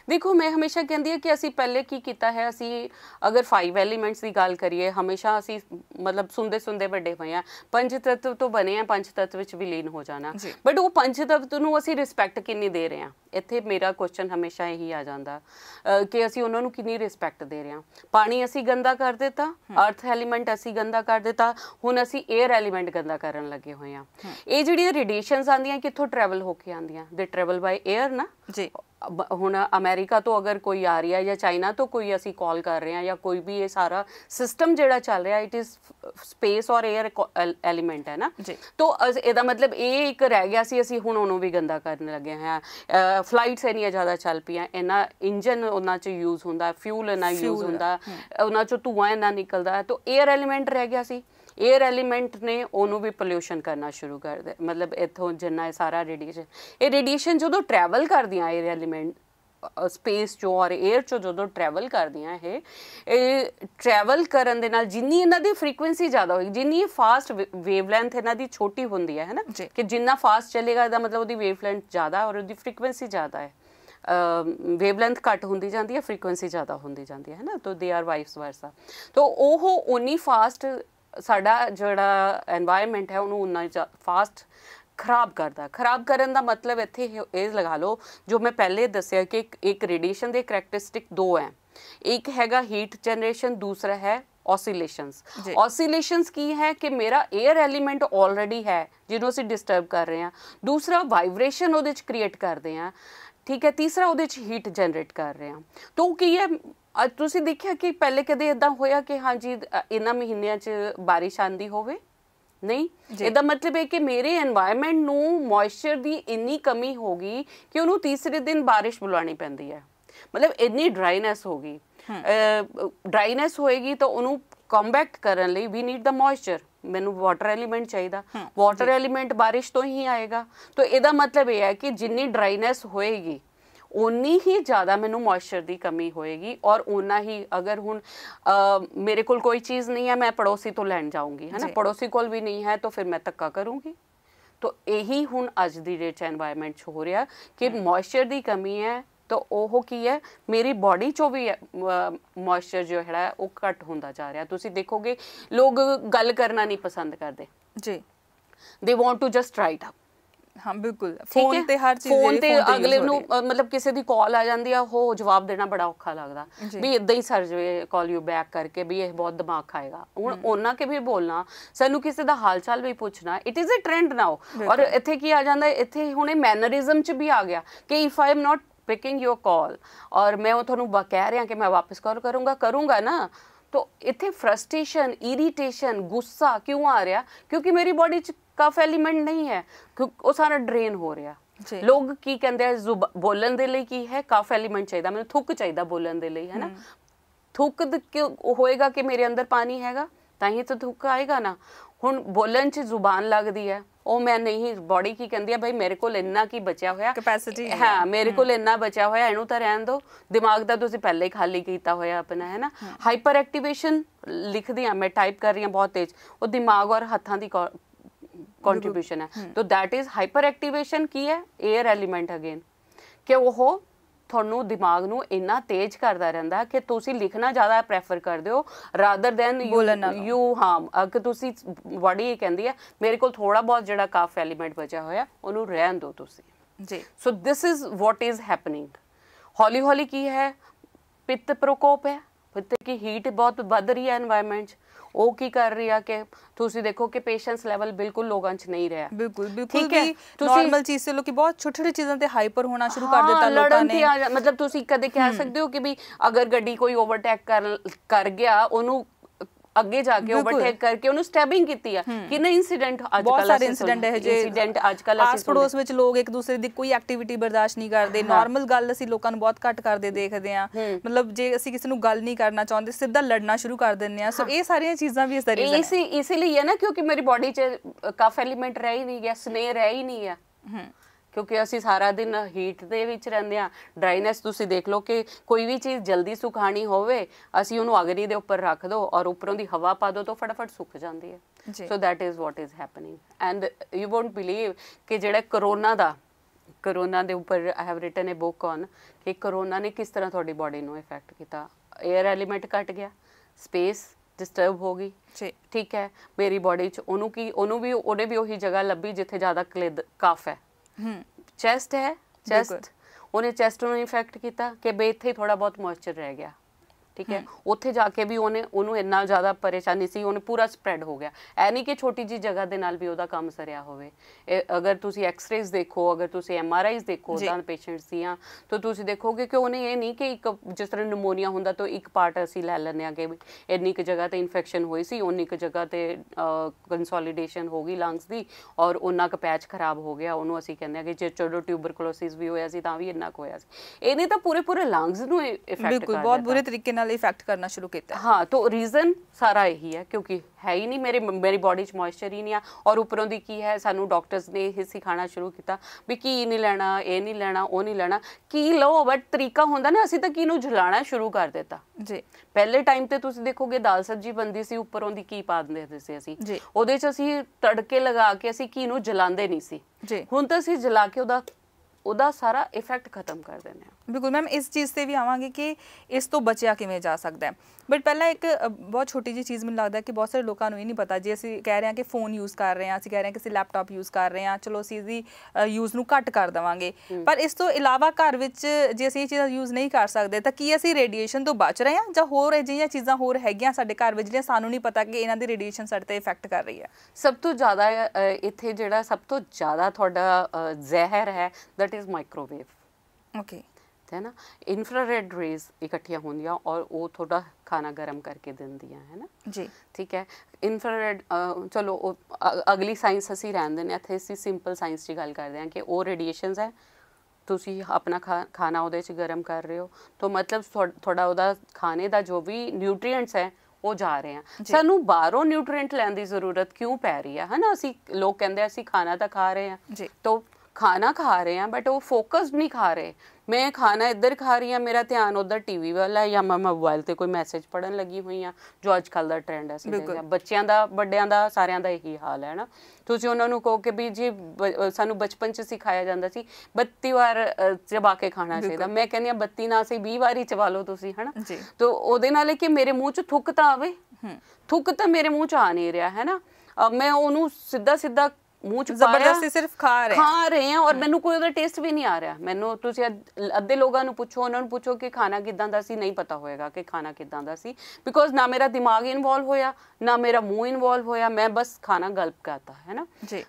ਦੇਖੋ ਮੈਂ ਹਮੇਸ਼ਾ ਕਹਿੰਦੀ ਆ ਕਿ ਅਸੀਂ ਪਹਿਲੇ ਕੀ ਕੀਤਾ ਹੈ ਅਸੀਂ ਅਗਰ ਫਾਈਵ ਐਲੀਮੈਂਟਸ ਦੀ ਗੱਲ ਕਰੀਏ ਹਮੇਸ਼ਾ ਅਸੀਂ ਮਤਲਬ ਸੁੰਦੇ ਸੁੰਦੇ ਵੱਡੇ ਹੋਏ ਆ ਪੰਜ ਤਤਵ ਤੋਂ ਬਣੇ ਆ ਪੰਜ ਤਤਵ ਵਿੱਚ ਵਿਲੀਨ ਹੋ ਜਾਣਾ ਬਟ ਉਹ ਪੰਜ ਤਤਵ ਨੂੰ ਅਸੀਂ ਰਿਸਪੈਕਟ ਕਿੰਨੀ ਦੇ ਰਹੇ ਆ ਇੱਥੇ ਮੇਰਾ ਕੁਐਸਚਨ ਹਮੇਸ਼ਾ ਇਹੀ ਆ ਜਾਂਦਾ ਕਿ ਅਸੀਂ ਉਹਨਾਂ ਨੂੰ ਕਿੰਨੀ ਰਿਸਪੈਕਟ ਦੇ ਰਹੇ ਆ ਪਾਣੀ ਅਸੀਂ ਗੰਦਾ ਕਰ ਦਿੱਤਾ ਅਰਥ ਐਲੀਮੈਂਟ ਅਸੀਂ ਗੰਦਾ ਕਰ ਦਿੱਤਾ ਹੁਣ ਅਸੀਂ 에ਅਰ ਐਲੀਮੈਂਟ ਗੰਦਾ ਕਰਨ ਲੱਗੇ ਹੋਏ ਆ ਇਹ ਜਿਹੜੀਆਂ ਰੇਡੀਏਸ਼ਨਸ ਆਉਂਦੀਆਂ ਕਿੱਥੋਂ ਟਰੈਵਲ ਹੋ ਕੇ ਆਉਂਦੀਆਂ ਦੇ ਟਰੈਵਲ ਬਾਈ 에ਅਰ ਨਾ ਜੀ ਹੁਣ ਅਮਰੀਕਾ ਤੋਂ ਅਗਰ ਕੋਈ ਆ ਰਿਹਾ ਜਾਂ ਚਾਈਨਾ ਤੋਂ ਕੋਈ ਅਸੀਂ ਕਾਲ ਕਰ ਰਹੇ ਹਾਂ ਜਾਂ ਕੋਈ ਵੀ ਇਹ ਸਾਰਾ ਸਿਸਟਮ ਜਿਹੜਾ ਚੱਲ ਰਿਹਾ ਇਟ ਇਜ਼ ਸਪੇਸ ਔਰ 에ਅਰ ਐਲੀਮੈਂਟ ਹੈ ਨਾ ਤੋਂ ਇਹਦਾ ਮਤਲਬ ਇਹ ਇੱਕ ਰਹਿ ਗਿਆ ਸੀ ਅਸੀਂ ਹੁਣ ਉਹਨੂੰ ਵੀ ਗੰਦਾ ਕਰਨ ਲੱਗੇ ਹਾਂ ਫਲਾਈਟਸ ਇੰਨੀਆਂ ਜ਼ਿਆਦਾ ਚੱਲ ਪਈਆਂ ਇਹਨਾਂ ਇੰਜਨ ਉਹਨਾਂ 'ਚ ਯੂਜ਼ ਹੁੰਦਾ ਫਿਊਲ ਇਹਨਾਂ ਯੂਜ਼ ਹੁੰਦਾ ਉਹਨਾਂ 'ਚੋਂ ਧੂਆਂ ਇਹਨਾਂ ਨਿਕਲਦਾ ਤਾਂ 에ਅਰ ਐਲੀਮੈਂਟ ਰਹਿ ਗਿਆ ਸੀ ਏਅਰ ਐਲੀਮੈਂਟ ਨੇ ਉਹਨੂੰ ਵੀ ਪੋਲੂਸ਼ਨ ਕਰਨਾ ਸ਼ੁਰੂ ਕਰ ਦੇ ਮਤਲਬ ਇਥੋਂ ਜਿੰਨਾ ਸਾਰਾ ਰੇਡੀਏਸ਼ਨ ਇਹ ਰੇਡੀਏਸ਼ਨ ਜਦੋਂ ਟਰੈਵਲ ਕਰਦੀਆਂ ਏਅਰ ਐਲੀਮੈਂਟ ਸਪੇਸ ਚੋਂ ਔਰ 에ਅਰ ਚੋਂ ਜਦੋਂ ਟਰੈਵਲ ਕਰਦੀਆਂ ਇਹ ਇਹ ਟਰੈਵਲ ਕਰਨ ਦੇ ਨਾਲ ਜਿੰਨੀ ਇਹਨਾਂ ਦੀ ਫ੍ਰੀਕੁਐਂਸੀ ਜ਼ਿਆਦਾ ਹੋਏਗੀ ਜਿੰਨੀ ਫਾਸਟ ਵੇਵਲੈਂਥ ਇਹਨਾਂ ਦੀ ਛੋਟੀ ਹੁੰਦੀ ਹੈ ਹੈਨਾ ਕਿ ਜਿੰਨਾ ਫਾਸਟ ਚੱਲੇਗਾ ਇਹਦਾ ਮਤਲਬ ਉਹਦੀ ਵੇਵਲੈਂਥ ਜ਼ਿਆਦਾ ਔਰ ਉਹਦੀ ਫ੍ਰੀਕੁਐਂਸੀ ਜ਼ਿਆਦਾ ਹੈ ਵੇਵਲੈਂਥ ਘੱਟ ਹੁੰਦੀ ਜਾਂਦੀ ਹੈ ਫ੍ਰੀਕੁਐਂਸੀ ਜ਼ਿਆਦਾ ਹੁੰਦੀ ਜਾਂਦੀ ਹੈ ਹੈਨਾ ਤੋਂ ਦੇ ਆਰ ਵਾਈਸ ਵਰਸਾ ਤੋਂ ਉਹ ਉਨੀ ਫਾਸਟ ਸਾਡਾ ਜਿਹੜਾ এনवायरमेंट ਹੈ ਉਹਨੂੰ ਉਨਾ ਫਾਸਟ ਖਰਾਬ ਕਰਦਾ ਖਰਾਬ ਕਰਨ ਦਾ ਮਤਲਬ ਇੱਥੇ ਇਹ ਲਗਾ ਲਓ ਜੋ ਮੈਂ ਪਹਿਲੇ ਦੱਸਿਆ ਕਿ ਇੱਕ ਰੇਡੀਏਸ਼ਨ ਦੇ ਕੈਰੈਕਟਰਿਸਟਿਕ ਦੋ ਹੈ ਇੱਕ ਹੈਗਾ ਹੀਟ ਜਨਰੇਸ਼ਨ ਦੂਸਰਾ ਹੈ ऑसिलेशंस ऑसिलेशंस की है कि मेरा एयर एलिमेंट ऑलरेडी है ਜਿਹਨੂੰ ਅਸੀਂ ਡਿਸਟਰਬ ਕਰ ਰਹੇ ਹਾਂ ਦੂਸਰਾ ਵਾਈਬ੍ਰੇਸ਼ਨ ਉਹਦੇ ਚ ਕ੍ਰੀਏਟ ਕਰਦੇ ਹਾਂ ਠੀਕ ਹੈ ਤੀਸਰਾ ਉਹਦੇ ਚ ਹੀਟ ਜਨਰੇਟ ਕਰ ਰਹੇ ਹਾਂ ਤਾਂ ਕੀ ਹੈ ਅੱਜ ਤੁਸੀਂ ਦੇਖਿਆ ਕਿ ਪਹਿਲੇ ਕਦੇ ਇਦਾਂ ਹੋਇਆ ਕਿ ਹਾਂਜੀ ਇਹਨਾਂ ਮਹੀਨਿਆਂ 'ਚ ਬਾਰਿਸ਼ ਆਂਦੀ ਹੋਵੇ ਨਹੀਂ ਇਹਦਾ ਮਤਲਬ ਹੈ ਕਿ ਮੇਰੇ এনवायरमेंट ਨੂੰ ਮੌਇਸਚਰ ਦੀ ਇੰਨੀ ਕਮੀ ਹੋ ਗਈ ਕਿ ਉਹਨੂੰ ਤੀਸਰੇ ਦਿਨ ਬਾਰਿਸ਼ ਬੁਲਾਣੀ ਪੈਂਦੀ ਹੈ ਮਤਲਬ ਇੰਨੀ ਡਰਾਈਨੈਸ ਹੋ ਗਈ ਡਰਾਈਨੈਸ ਹੋਏਗੀ ਤਾਂ ਉਹਨੂੰ ਕੰਬੈਕਟ ਕਰਨ ਲਈ ਵੀ ਨੀਡ ਦਾ ਮੌਇਸਚਰ ਮੈਨੂੰ ਵਾਟਰ ਐਲੀਮੈਂਟ ਚਾਹੀਦਾ ਵਾਟਰ ਐਲੀਮੈਂਟ ਬਾਰਿਸ਼ ਤੋਂ ਹੀ ਆਏਗਾ ਤਾਂ ਇਹਦਾ ਮਤਲਬ ਇਹ ਹੈ ਕਿ ਜਿੰਨੀ ਡਰਾਈਨੈਸ ਹੋਏਗੀ ਉਨੀ ਹੀ ਜ਼ਿਆਦਾ ਮੈਨੂੰ ਮੌਇਸਚਰ ਦੀ ਕਮੀ ਹੋਏਗੀ ਔਰ ਉਨਾ ਹੀ ਅਗਰ ਹੁਣ ਮੇਰੇ ਕੋਲ ਕੋਈ ਚੀਜ਼ ਨਹੀਂ ਹੈ ਮੈਂ ਪੜੋਸੀ ਤੋਂ ਲੈਣ ਜਾਊਂਗੀ ਹੈਨਾ ਪੜੋਸੀ ਕੋਲ ਵੀ ਨਹੀਂ ਹੈ ਤਾਂ ਫਿਰ ਮੈਂ ਤੱਕਾ ਕਰੂੰਗੀ ਤਾਂ ਇਹੀ ਹੁਣ ਅੱਜ ਦੀ ਰੇਟ এনवायरमेंट ਚ ਹੋ ਰਿਹਾ ਕਿ ਮੌਇਸਚਰ ਦੀ ਕਮੀ ਹੈ ਤਾਂ ਉਹ ਕੀ ਹੈ ਮੇਰੀ ਬਾਡੀ ਚੋਂ ਵੀ ਮੌਇਸਚਰ ਜੋ ਹੈ ਉਹ ਘਟ ਹੁੰਦਾ ਜਾ ਰਿਹਾ ਤੁਸੀਂ ਦੇਖੋਗੇ ਲੋਕ ਗੱਲ ਕਰਨਾ ਨਹੀਂ ਪਸੰਦ ਕਰਦੇ ਜੀ they want to just write up ਹਾਂ ਬਿਲਕੁਲ ਫੋਨ ਤੇ ਹਰ ਚੀਜ਼ ਫੋਨ ਤੇ ਅਗਲੇ ਨੂੰ ਮਤਲਬ ਕਿਸੇ ਦੀ ਕਾਲ ਆ ਜਾਂਦੀ ਆ ਉਹ ਜਵਾਬ ਦੇਣਾ ਬੜਾ ਔਖਾ ਲੱਗਦਾ ਵੀ ਇਦਾਂ ਹੀ ਸਰ ਜਵੇ ਕਾਲ ਯੂ ਬੈਕ ਕਰਕੇ ਵੀ ਇਹ ਬਹੁਤ ਦਿਮਾਗ ਖਾਏਗਾ ਹੁਣ ਉਹਨਾਂ ਕੇ ਵੀ ਬੋਲਣਾ ਸਾਨੂੰ ਕਿਸੇ ਦਾ ਹਾਲ ਚਾਲ ਵੀ ਪੁੱਛਣਾ it is a trend now ਔਰ ਇੱਥੇ ਕੀ ਆ ਜਾਂਦਾ ਇੱਥੇ ਹੁਣ ਇਹ ਮੈਨਰਿਜ਼ਮ ਚ ਵੀ ਆ ਗਿਆ ਕਿ if I am not picking your call ਔਰ ਮੈਂ ਉਹ ਤੁਹਾਨੂੰ ਕਹਿ ਰਿਹਾ ਕਿ ਮੈਂ ਵਾਪਸ ਕਾਲ ਕਰੂੰਗਾ ਕਰੂੰਗਾ ਨਾ ਤੋ ਇੱਥੇ ਫਰਸਟ੍ਰੇਸ਼ਨ ਇਰੀਟੇਸ਼ਨ ਗੁੱਸਾ ਕਿਉਂ ਆ ਰਿਹਾ ਕਿਉਂਕਿ ਮੇਰੀ ਬਾਡੀ ਚ ਕਫ ਐਲੀਮੈਂਟ ਨਹੀਂ ਹੈ ਉਹ ਸਾਰਾ ਡਰੇਨ ਹੋ ਰਿਹਾ ਲੋਕ ਕੀ ਕਹਿੰਦੇ ਆ ਬੋਲਣ ਦੇ ਲਈ ਕੀ ਹੈ ਕਫ ਐਲੀਮੈਂਟ ਚਾਹੀਦਾ ਮੈਨੂੰ ਥੁੱਕ ਚਾਹੀਦਾ ਬੋਲਣ ਦੇ ਲਈ ਹੈਨਾ ਥੁੱਕ ਹੋਏਗਾ ਕਿ ਮੇਰੇ ਅੰਦਰ ਪਾਣੀ ਹੈਗਾ ਤਾਂ ਹੀ ਤਾਂ ਥੁੱਕ ਆਏਗਾ ਨਾ ਹੁਣ ਬੋਲਣ 'ਚ ਜ਼ੁਬਾਨ ਲੱਗਦੀ ਹੈ ਉਹ ਮੈਂ ਨਹੀਂ ਬਾਡੀ ਕੀ ਕਹਿੰਦੀ ਹੈ ਭਾਈ ਮੇਰੇ ਕੋਲ ਇੰਨਾ ਕੀ ਬਚਿਆ ਹੋਇਆ ਕਪੈਸਿਟੀ ਹਾਂ ਮੇਰੇ ਕੋਲ ਇੰਨਾ ਬਚਿਆ ਹੋਇਆ ਇਹਨੂੰ ਤਾਂ ਰਹਿਣ ਦਿਓ ਦਿਮਾਗ ਦਾ ਤੁਸੀਂ ਪਹਿਲਾਂ ਹੀ ਖਾਲੀ ਕੀਤਾ ਹੋਇਆ ਆਪਣਾ ਹੈ ਨਾ ਹਾਈਪਰ ਐਕਟੀਵੇਸ਼ਨ ਲਿਖਦੀ ਆ ਮੈਂ ਟਾਈਪ ਕਰ ਰਹੀ ਹਾਂ ਬਹੁਤ ਤੇਜ਼ ਉਹ ਦਿਮਾਗ ਔਰ ਹੱਥਾਂ ਦੀ कंट्रीब्यूशन ਹੈ ਤੋਂ ਦੈਟ ਇਜ਼ ਹਾਈਪਰ ਐਕਟੀਵੇਸ਼ਨ ਕੀ ਹੈ 에ਅਰ ਐਲੀਮੈਂਟ ਅਗੇਨ ਕਿ ਉਹ ਤੁਹਾਨੂੰ ਦਿਮਾਗ ਨੂੰ ਇੰਨਾ ਤੇਜ਼ ਕਰਦਾ ਰਹਿੰਦਾ ਕਿ ਤੁਸੀਂ ਲਿਖਣਾ ਜ਼ਿਆਦਾ ਪ੍ਰੈਫਰ ਕਰਦੇ ਹੋ ਰਾਦਰ ਦੈਨ ਯੂ ਹਾਂ ਅਗਰ ਤੁਸੀਂ ਇਹ ਕਹਿੰਦੀ ਹੈ ਮੇਰੇ ਕੋਲ ਥੋੜਾ ਬਹੁਤ ਜਿਹੜਾ ਕਾਫ ਐਲੀਮੈਂਟ ਬਚਿਆ ਹੋਇਆ ਉਹਨੂੰ ਰਹਿਣ ਦਿਓ ਤੁਸੀਂ ਜੀ so this is what is happening ਹੌਲੀ ਹੌਲੀ ਕੀ ਹੈ ਪਿੱਤ ਪ੍ਰਕੋਪ ਹੈ ਪਿੱਤ ਕੀ ਹੀਟ ਬਹੁਤ ਵੱਧ ਰਹੀ ਹੈ এনवायरमेंट 'ਚ ਉਹ ਕੀ ਕਰ ਰਹੀ ਆ ਕਿ ਤੁਸੀਂ ਦੇਖੋ ਕਿ ਪੇਸ਼ੈਂਸ ਲੈਵਲ ਬਿਲਕੁਲ ਲੋਗਾਂ 'ਚ ਨਹੀਂ ਰਿਹਾ ਬਿਲਕੁਲ ਬਿਲਕੁਲ ਵੀ ਨਾਰਮਲ ਚੀਜ਼ ਸੇ ਲੋਕੀ ਬਹੁਤ ਛੋਟੇ ਛੋਟੇ ਚੀਜ਼ਾਂ ਤੇ ਹਾਈਪਰ ਹੋਣਾ ਸ਼ੁਰੂ ਕਰ ਦਿੱਤਾ ਲੋਕਾਂ ਨੇ ਮਤਲਬ ਤੁਸੀਂ ਕਦੇ ਕਹਿ ਸਕਦੇ ਹੋ ਕਿ ਵੀ ਅਗਰ ਗੱਡੀ ਕੋਈ ਓਵਰਟੇਕ ਕਰ ਕਰ ਗਿਆ ਉਹਨੂੰ ਅੱਗੇ ਜਾ ਕੇ ਓਵਰਟੇਕ ਕਰਕੇ ਉਹਨੂੰ ਸਟੈਬਿੰਗ ਕੀਤੀ ਆ ਕਿੰਨੇ ਇਨਸੀਡੈਂਟ ਅੱਜ ਕੱਲ੍ਹ ਬਹੁਤ ਸਾਰੇ ਇਨਸੀਡੈਂਟ ਹੈ ਜੇ ਇਨਸੀਡੈਂਟ ਅੱਜ ਕੱਲ੍ਹ ਅਸੀਂ ਪੜੋਸ ਵਿੱਚ ਲੋਕ ਇੱਕ ਦੂਸਰੇ ਦੀ ਕੋਈ ਐਕਟੀਵਿਟੀ ਬਰਦਾਸ਼ਤ ਨਹੀਂ ਕਰਦੇ ਨਾਰਮਲ ਗੱਲ ਅਸੀਂ ਲੋਕਾਂ ਨੂੰ ਬਹੁਤ ਘੱਟ ਕਰਦੇ ਦੇਖਦੇ ਆ ਮਤਲਬ ਜੇ ਅਸੀਂ ਕਿਸੇ ਨੂੰ ਗੱਲ ਨਹੀਂ ਕਰਨਾ ਚਾਹੁੰਦੇ ਸਿੱਧਾ ਲੜਨਾ ਸ਼ੁਰੂ ਕਰ ਦਿੰਦੇ ਆ ਸੋ ਇਹ ਸਾਰੀਆਂ ਚੀਜ਼ਾਂ ਵੀ ਇਸ ਤਰੀਕੇ ਨਾਲ ਇਸੇ ਇਸੇ ਲਈ ਹੈ ਨਾ ਕਿਉਂਕਿ ਮੇਰੀ ਬਾਡੀ 'ਚ ਕਾਫ ਐਲੀਮੈਂਟ ਰਹਿ ਹੀ ਨਹੀਂ ਗਿਆ ਸਨੇਹ ਰਹਿ ਹੀ ਨਹੀਂ ਗਿਆ ਕਿਉਂਕਿ ਅਸੀਂ ਸਾਰਾ ਦਿਨ ਹੀਟ ਦੇ ਵਿੱਚ ਰਹਿੰਦੇ ਆ ਡਰਾਈਨੈਸ ਤੁਸੀਂ ਦੇਖ ਲਓ ਕਿ ਕੋਈ ਵੀ ਚੀਜ਼ ਜਲਦੀ ਸੁਕਾਣੀ ਹੋਵੇ ਅਸੀਂ ਉਹਨੂੰ ਅਗਰੀ ਦੇ ਉੱਪਰ ਰੱਖ ਦੋ ਔਰ ਉੱਪਰੋਂ ਦੀ ਹਵਾ ਪਾ ਦੋ ਤਾਂ ਫਟਾਫਟ ਸੁੱਕ ਜਾਂਦੀ ਹੈ so that is what is happening and you won't believe ਕਿ ਜਿਹੜਾ ਕਰੋਨਾ ਦਾ ਕਰੋਨਾ ਦੇ ਉੱਪਰ I have written a book on ਕਿ ਕਰੋਨਾ ਨੇ ਕਿਸ ਤਰ੍ਹਾਂ ਤੁਹਾਡੀ ਬਾਡੀ ਨੂੰ ਇਫੈਕਟ ਕੀਤਾ 에ਅਰ ਐਲੀਮੈਂਟ ਕੱਟ ਗਿਆ ਸਪੇਸ ਡਿਸਟਰਬ ਹੋ ਗਈ ਠੀਕ ਹੈ ਮੇਰੀ ਬਾਡੀ 'ਚ ਉਹਨੂੰ ਕੀ ਉਹਨੂੰ ਵੀ ਉਹਨੇ ਵੀ ਉਹੀ ਜਗ੍ਹਾ ਲੱਭੀ ਜਿੱਥੇ ਜ਼ਿਆਦਾ ਕਾਫ ਹੈ ਚੈਸਟ ਹੈ ਚੈਸਟ ਉਹਨੇ ਚੈਸਟ ਨੂੰ ਇਫੈਕਟ ਕੀਤਾ ਕਿ ਬੇ ਇੱਥੇ ਹੀ ਥੋੜਾ ਬਹੁਤ ਮੋਇਸਚਰ ਰਹਿ ਗਿਆ ਠੀਕ ਹੈ ਉੱਥੇ ਜਾ ਕੇ ਵੀ ਉਹਨੇ ਉਹਨੂੰ ਇੰਨਾ ਜ਼ਿਆਦਾ ਪਰੇਸ਼ਾਨੀ ਸੀ ਉਹਨੇ ਪੂਰਾ ਸਪਰੈਡ ਹੋ ਗਿਆ ਐ ਨਹੀਂ ਕਿ ਛੋਟੀ ਜੀ ਜਗ੍ਹਾ ਦੇ ਨਾਲ ਵੀ ਉਹਦਾ ਕੰਮ ਸਰਿਆ ਹੋਵੇ ਅਗਰ ਤੁਸੀਂ ਐਕਸ-ਰੇਜ਼ ਦੇਖੋ ਅਗਰ ਤੁਸੀਂ ਐਮ ਆਰ ਆਈਸ ਦੇਖੋ ਤਾਂ ਪੇਸ਼ੈਂਟਸ ਦੀਆਂ ਤਾਂ ਤੁਸੀਂ ਦੇਖੋਗੇ ਕਿ ਉਹਨੇ ਇਹ ਨਹੀਂ ਕਿ ਇੱਕ ਜਿਸ ਤਰ੍ਹਾਂ ਨਮੋਨੀਆ ਹੁੰਦਾ ਤਾਂ ਇੱਕ ਪਾਰਟ ਅਸੀਂ ਲੈ ਲੈਂਦੇ ਆ ਕਿ ਇੰਨੀ ਕਿ ਜਗ੍ਹਾ ਤੇ ਇਨਫੈਕਸ਼ਨ ਹੋਈ ਸੀ ਉਨੀ ਕਿ ਜਗ੍ਹਾ ਤੇ ਕੰਸੋਲੀਡੇਸ਼ਨ ਹੋ ਗਈ ਲੰਗਸ ਦੀ ਔਰ ਉਹਨਾਂ ਦਾ ਪੈਚ ਖਰਾਬ ਹੋ ਗਿਆ ਉਹਨੂੰ ਅਸੀਂ ਕਹਿੰਦੇ ਆ ਕਿ ਜੇ ਚੋਡੋ ਟਿਊਬਰਕਲੋਸਿਸ ਵੀ ਹੋਇਆ ਸੀ ਤਾਂ ਵੀ ਇੰਨਾ ਕੋਇਆ ਸੀ ਇਹ ਨਹੀਂ ਤਾਂ ਪੂਰੇ ਪੂਰੇ ਲੰਗਸ ਨੂੰ ਇਫੈਕਟ ਕਰਦਾ ਬਿਲਕੁਲ ਬਹੁਤ ਬੁਰੇ ਤਰੀਕੇ ਨਾਲ ਨਾਲ ਇਫੈਕਟ ਕਰਨਾ ਸ਼ੁਰੂ ਕੀਤਾ ਹਾਂ ਤਾਂ ਰੀਜ਼ਨ ਸਾਰਾ ਇਹੀ ਹੈ ਕਿਉਂਕਿ ਹੈ ਹੀ ਨਹੀਂ ਮੇਰੇ ਮੇਰੀ ਬਾਡੀ 'ਚ ਮੋਇਸਚਰ ਹੀ ਨਹੀਂ ਆ ਔਰ ਉਪਰੋਂ ਦੀ ਕੀ ਹੈ ਸਾਨੂੰ ਡਾਕਟਰਸ ਨੇ ਇਹ ਸਿਖਾਣਾ ਸ਼ੁਰੂ ਕੀਤਾ ਵੀ ਕੀ ਨਹੀਂ ਲੈਣਾ ਇਹ ਨਹੀਂ ਲੈਣਾ ਉਹ ਨਹੀਂ ਲੈਣਾ ਕੀ ਲਓ ਬਟ ਤਰੀਕਾ ਹੁੰਦਾ ਨਾ ਅਸੀਂ ਤਾਂ ਕੀ ਨੂੰ ਜਲਾਣਾ ਸ਼ੁਰੂ ਕਰ ਦਿੱਤਾ ਜੀ ਪਹਿਲੇ ਟਾਈਮ ਤੇ ਤੁਸੀਂ ਦੇਖੋਗੇ ਦਾਲ ਸਬਜੀ ਬੰਦੀ ਸੀ ਉੱਪਰੋਂ ਦੀ ਕੀ ਪਾ ਦਿੰਦੇ ਸੀ ਅਸੀਂ ਉਹਦੇ 'ਚ ਅਸੀਂ ਤੜਕੇ ਲਗਾ ਕੇ ਅਸੀਂ ਕੀ ਨੂੰ ਜਲਾਉਂਦੇ ਨਹੀਂ ਸੀ ਹੁਣ ਤਾਂ ਅਸੀਂ ਜਲਾ ਕੇ ਉਹਦਾ ਉਹਦਾ ਸਾਰਾ ਇਫੈਕਟ ਖਤਮ ਕਰ ਦਿੰਦੇ ਆ ਬਿਲਕੁਲ ਮੈਮ ਇਸ ਚੀਜ਼ ਤੇ ਵੀ ਆਵਾਂਗੇ ਕਿ ਇਸ ਤੋਂ ਬਚਿਆ ਕਿਵੇਂ ਜਾ ਸਕਦਾ ਹੈ ਬਟ ਪਹਿਲਾਂ ਇੱਕ ਬਹੁਤ ਛੋਟੀ ਜੀ ਚੀਜ਼ ਮੈਨੂੰ ਲੱਗਦਾ ਕਿ ਬਹੁਤ ਸਾਰੇ ਲੋਕਾਂ ਨੂੰ ਇਹ ਨਹੀਂ ਪਤਾ ਜੇ ਅਸੀਂ ਕਹਿ ਰਹੇ ਹਾਂ ਕਿ ਫੋਨ ਯੂਜ਼ ਕਰ ਰਹੇ ਹਾਂ ਅਸੀਂ ਕਹਿ ਰਹੇ ਹਾਂ ਕਿ ਅਸੀਂ ਲੈਪਟਾਪ ਯੂਜ਼ ਕਰ ਰਹੇ ਹਾਂ ਚਲੋ ਅਸੀਂ ਦੀ ਯੂਜ਼ ਨੂੰ ਘੱਟ ਕਰ ਦਵਾਂਗੇ ਪਰ ਇਸ ਤੋਂ ਇਲਾਵਾ ਘਰ ਵਿੱਚ ਜੇ ਅਸੀਂ ਇਹ ਚੀਜ਼ਾਂ ਯੂਜ਼ ਨਹੀਂ ਕਰ ਸਕਦੇ ਤਾਂ ਕੀ ਅਸੀਂ ਰੇਡੀਏਸ਼ਨ ਤੋਂ ਬਚ ਰਹੇ ਹਾਂ ਜਾਂ ਹੋਰ ਅਜਿਹੀਆਂ ਚੀਜ਼ਾਂ ਹੋਰ ਹੈਗੀਆਂ ਸਾਡੇ ਘਰ ਵਿੱਚ ਜਿਹੜੀਆਂ ਸਾਨੂੰ ਨਹੀਂ ਪਤਾ ਕਿ ਇਹਨਾਂ ਦੀ ਰੇਡੀਏਸ਼ਨ ਸਾਡੇ ਤੇ ਇਫੈਕਟ ਕਰ ਰਹੀ ਹੈ ਸਭ ਤੋਂ ਜ਼ਿਆਦਾ ਇੱਥੇ ਜਿਹੜਾ ਸਭ ਤੋਂ ਜ਼ਿਆਦਾ ਤੁਹਾਡਾ ਜ਼ਹਿਰ ਹੈ ਦੈਟ ਇਜ਼ ਮਾਈਕ੍ਰੋਵੇਵ ਓਕੇ ਹੈ ਨਾ ਇਨਫਰਾਰੈਡ ਰੇਜ਼ ਇਕੱਠੀਆਂ ਹੁੰਦੀਆਂ ਔਰ ਉਹ ਤੁਹਾਡਾ ਖਾਣਾ ਗਰਮ ਕਰਕੇ ਦਿੰਦੀਆਂ ਹੈ ਨਾ ਜੀ ਠੀਕ ਹੈ ਇਨਫਰਾਰੈਡ ਚਲੋ ਅਗਲੀ ਸਾਇੰਸ ਅਸੀਂ ਰਹਿਣ ਦਿੰਦੇ ਹਾਂ ਇੱਥੇ ਅਸੀਂ ਸਿੰਪਲ ਸਾਇੰਸ ਦੀ ਗੱਲ ਕਰਦੇ ਹਾਂ ਕਿ ਉਹ ਰੇਡੀਏਸ਼ਨਸ ਹੈ ਤੁਸੀਂ ਆਪਣਾ ਖਾਣਾ ਉਹਦੇ ਵਿੱਚ ਗਰਮ ਕਰ ਰਹੇ ਹੋ ਤਾਂ ਮਤਲਬ ਥੋੜਾ ਉਹਦਾ ਖਾਣੇ ਦਾ ਜੋ ਵੀ ਨਿਊਟ੍ਰੀਐਂਟਸ ਹੈ ਉਹ ਜਾ ਰਹੇ ਆ ਸਾਨੂੰ ਬਾਹਰੋਂ ਨਿਊਟ੍ਰੀਐਂਟ ਲੈਣ ਦੀ ਜ਼ਰੂਰਤ ਕਿਉਂ ਪੈ ਰਹੀ ਆ ਹਨਾ ਅਸੀਂ ਲੋਕ ਕਹਿੰਦੇ ਅਸੀਂ ਖਾਣਾ ਤਾਂ ਖਾ ਰਹੇ ਆ ਤਾਂ ਖਾਣਾ ਖਾ ਰਹੇ ਆ ਬਟ ਉਹ ਫੋਕਸਡ ਨਹੀਂ ਖਾ ਰਹੇ ਮੈਂ ਖਾਣਾ ਇੱਧਰ ਖਾ ਰਹੀ ਆ ਮੇਰਾ ਧਿਆਨ ਉਧਰ ਟੀਵੀ ਵੱਲ ਹੈ ਜਾਂ ਮੈਂ ਮੋਬਾਈਲ ਤੇ ਕੋਈ ਮੈਸੇਜ ਪੜਨ ਲੱਗੀ ਹੋਈ ਆ ਜੋ ਅੱਜ ਕੱਲ ਦਾ ਟ੍ਰੈਂਡ ਹੈ ਸਿੱਧਾ ਬੱਚਿਆਂ ਦਾ ਵੱਡਿਆਂ ਦਾ ਸਾਰਿਆਂ ਦਾ ਇਹੀ ਹਾਲ ਹੈ ਨਾ ਤੁਸੀਂ ਉਹਨਾਂ ਨੂੰ ਕਹੋ ਕਿ ਵੀ ਜੀ ਸਾਨੂੰ ਬਚਪਨ ਚ ਸਿਖਾਇਆ ਜਾਂਦਾ ਸੀ 32 ਵਾਰ ਚਬਾ ਕੇ ਖਾਣਾ ਚਾਹੀਦਾ ਮੈਂ ਕਹਿੰਦੀ ਆ 32 ਨਾ ਸੇ 20 ਵਾਰੀ ਚਵਾ ਲਓ ਤੁਸੀਂ ਹਨਾ ਤੋ ਉਹਦੇ ਨਾਲ ਕਿ ਮੇਰੇ ਮੂੰਹ ਚ ਥੁੱਕ ਤਾਂ ਆਵੇ ਥੁੱਕ ਤਾਂ ਮੇਰੇ ਮੂੰਹ ਚ ਆ ਨਹੀਂ ਰਿਹਾ ਹੈ ਨਾ ਮੈਂ ਉਹਨੂੰ ਸਿੱਧਾ ਸਿੱਧਾ ਮੂੰਹ ਚ ਜ਼ਬਰਦਸਤੀ ਸਿਰਫ ਖਾ ਰਹੇ ਖਾ ਰਹੇ ਆ ਔਰ ਮੈਨੂੰ ਕੋਈ ਉਹਦਾ ਟੇਸਟ ਵੀ ਨਹੀਂ ਆ ਰਿਹਾ ਮੈਨੂੰ ਤੁਸੀਂ ਅੱਧੇ ਲੋਕਾਂ ਨੂੰ ਪੁੱਛੋ ਉਹਨਾਂ ਨੂੰ ਪੁੱਛੋ ਕਿ ਖਾਣਾ ਕਿਦਾਂ ਦਾ ਸੀ ਨਹੀਂ ਪਤਾ ਹੋਏਗਾ ਕਿ ਖਾਣਾ ਕਿਦਾਂ ਦਾ ਸੀ ਬਿਕੋਜ਼ ਨਾ ਮੇਰਾ ਦਿਮਾਗ ਇਨਵੋਲਵ ਹੋਇਆ ਨਾ ਮੇਰਾ ਮੂੰਹ ਇਨਵੋਲਵ ਹੋਇਆ ਮੈਂ ਬਸ ਖਾਣਾ ਗਲਪ ਕਰਤਾ ਹੈ ਨਾ ਜੀ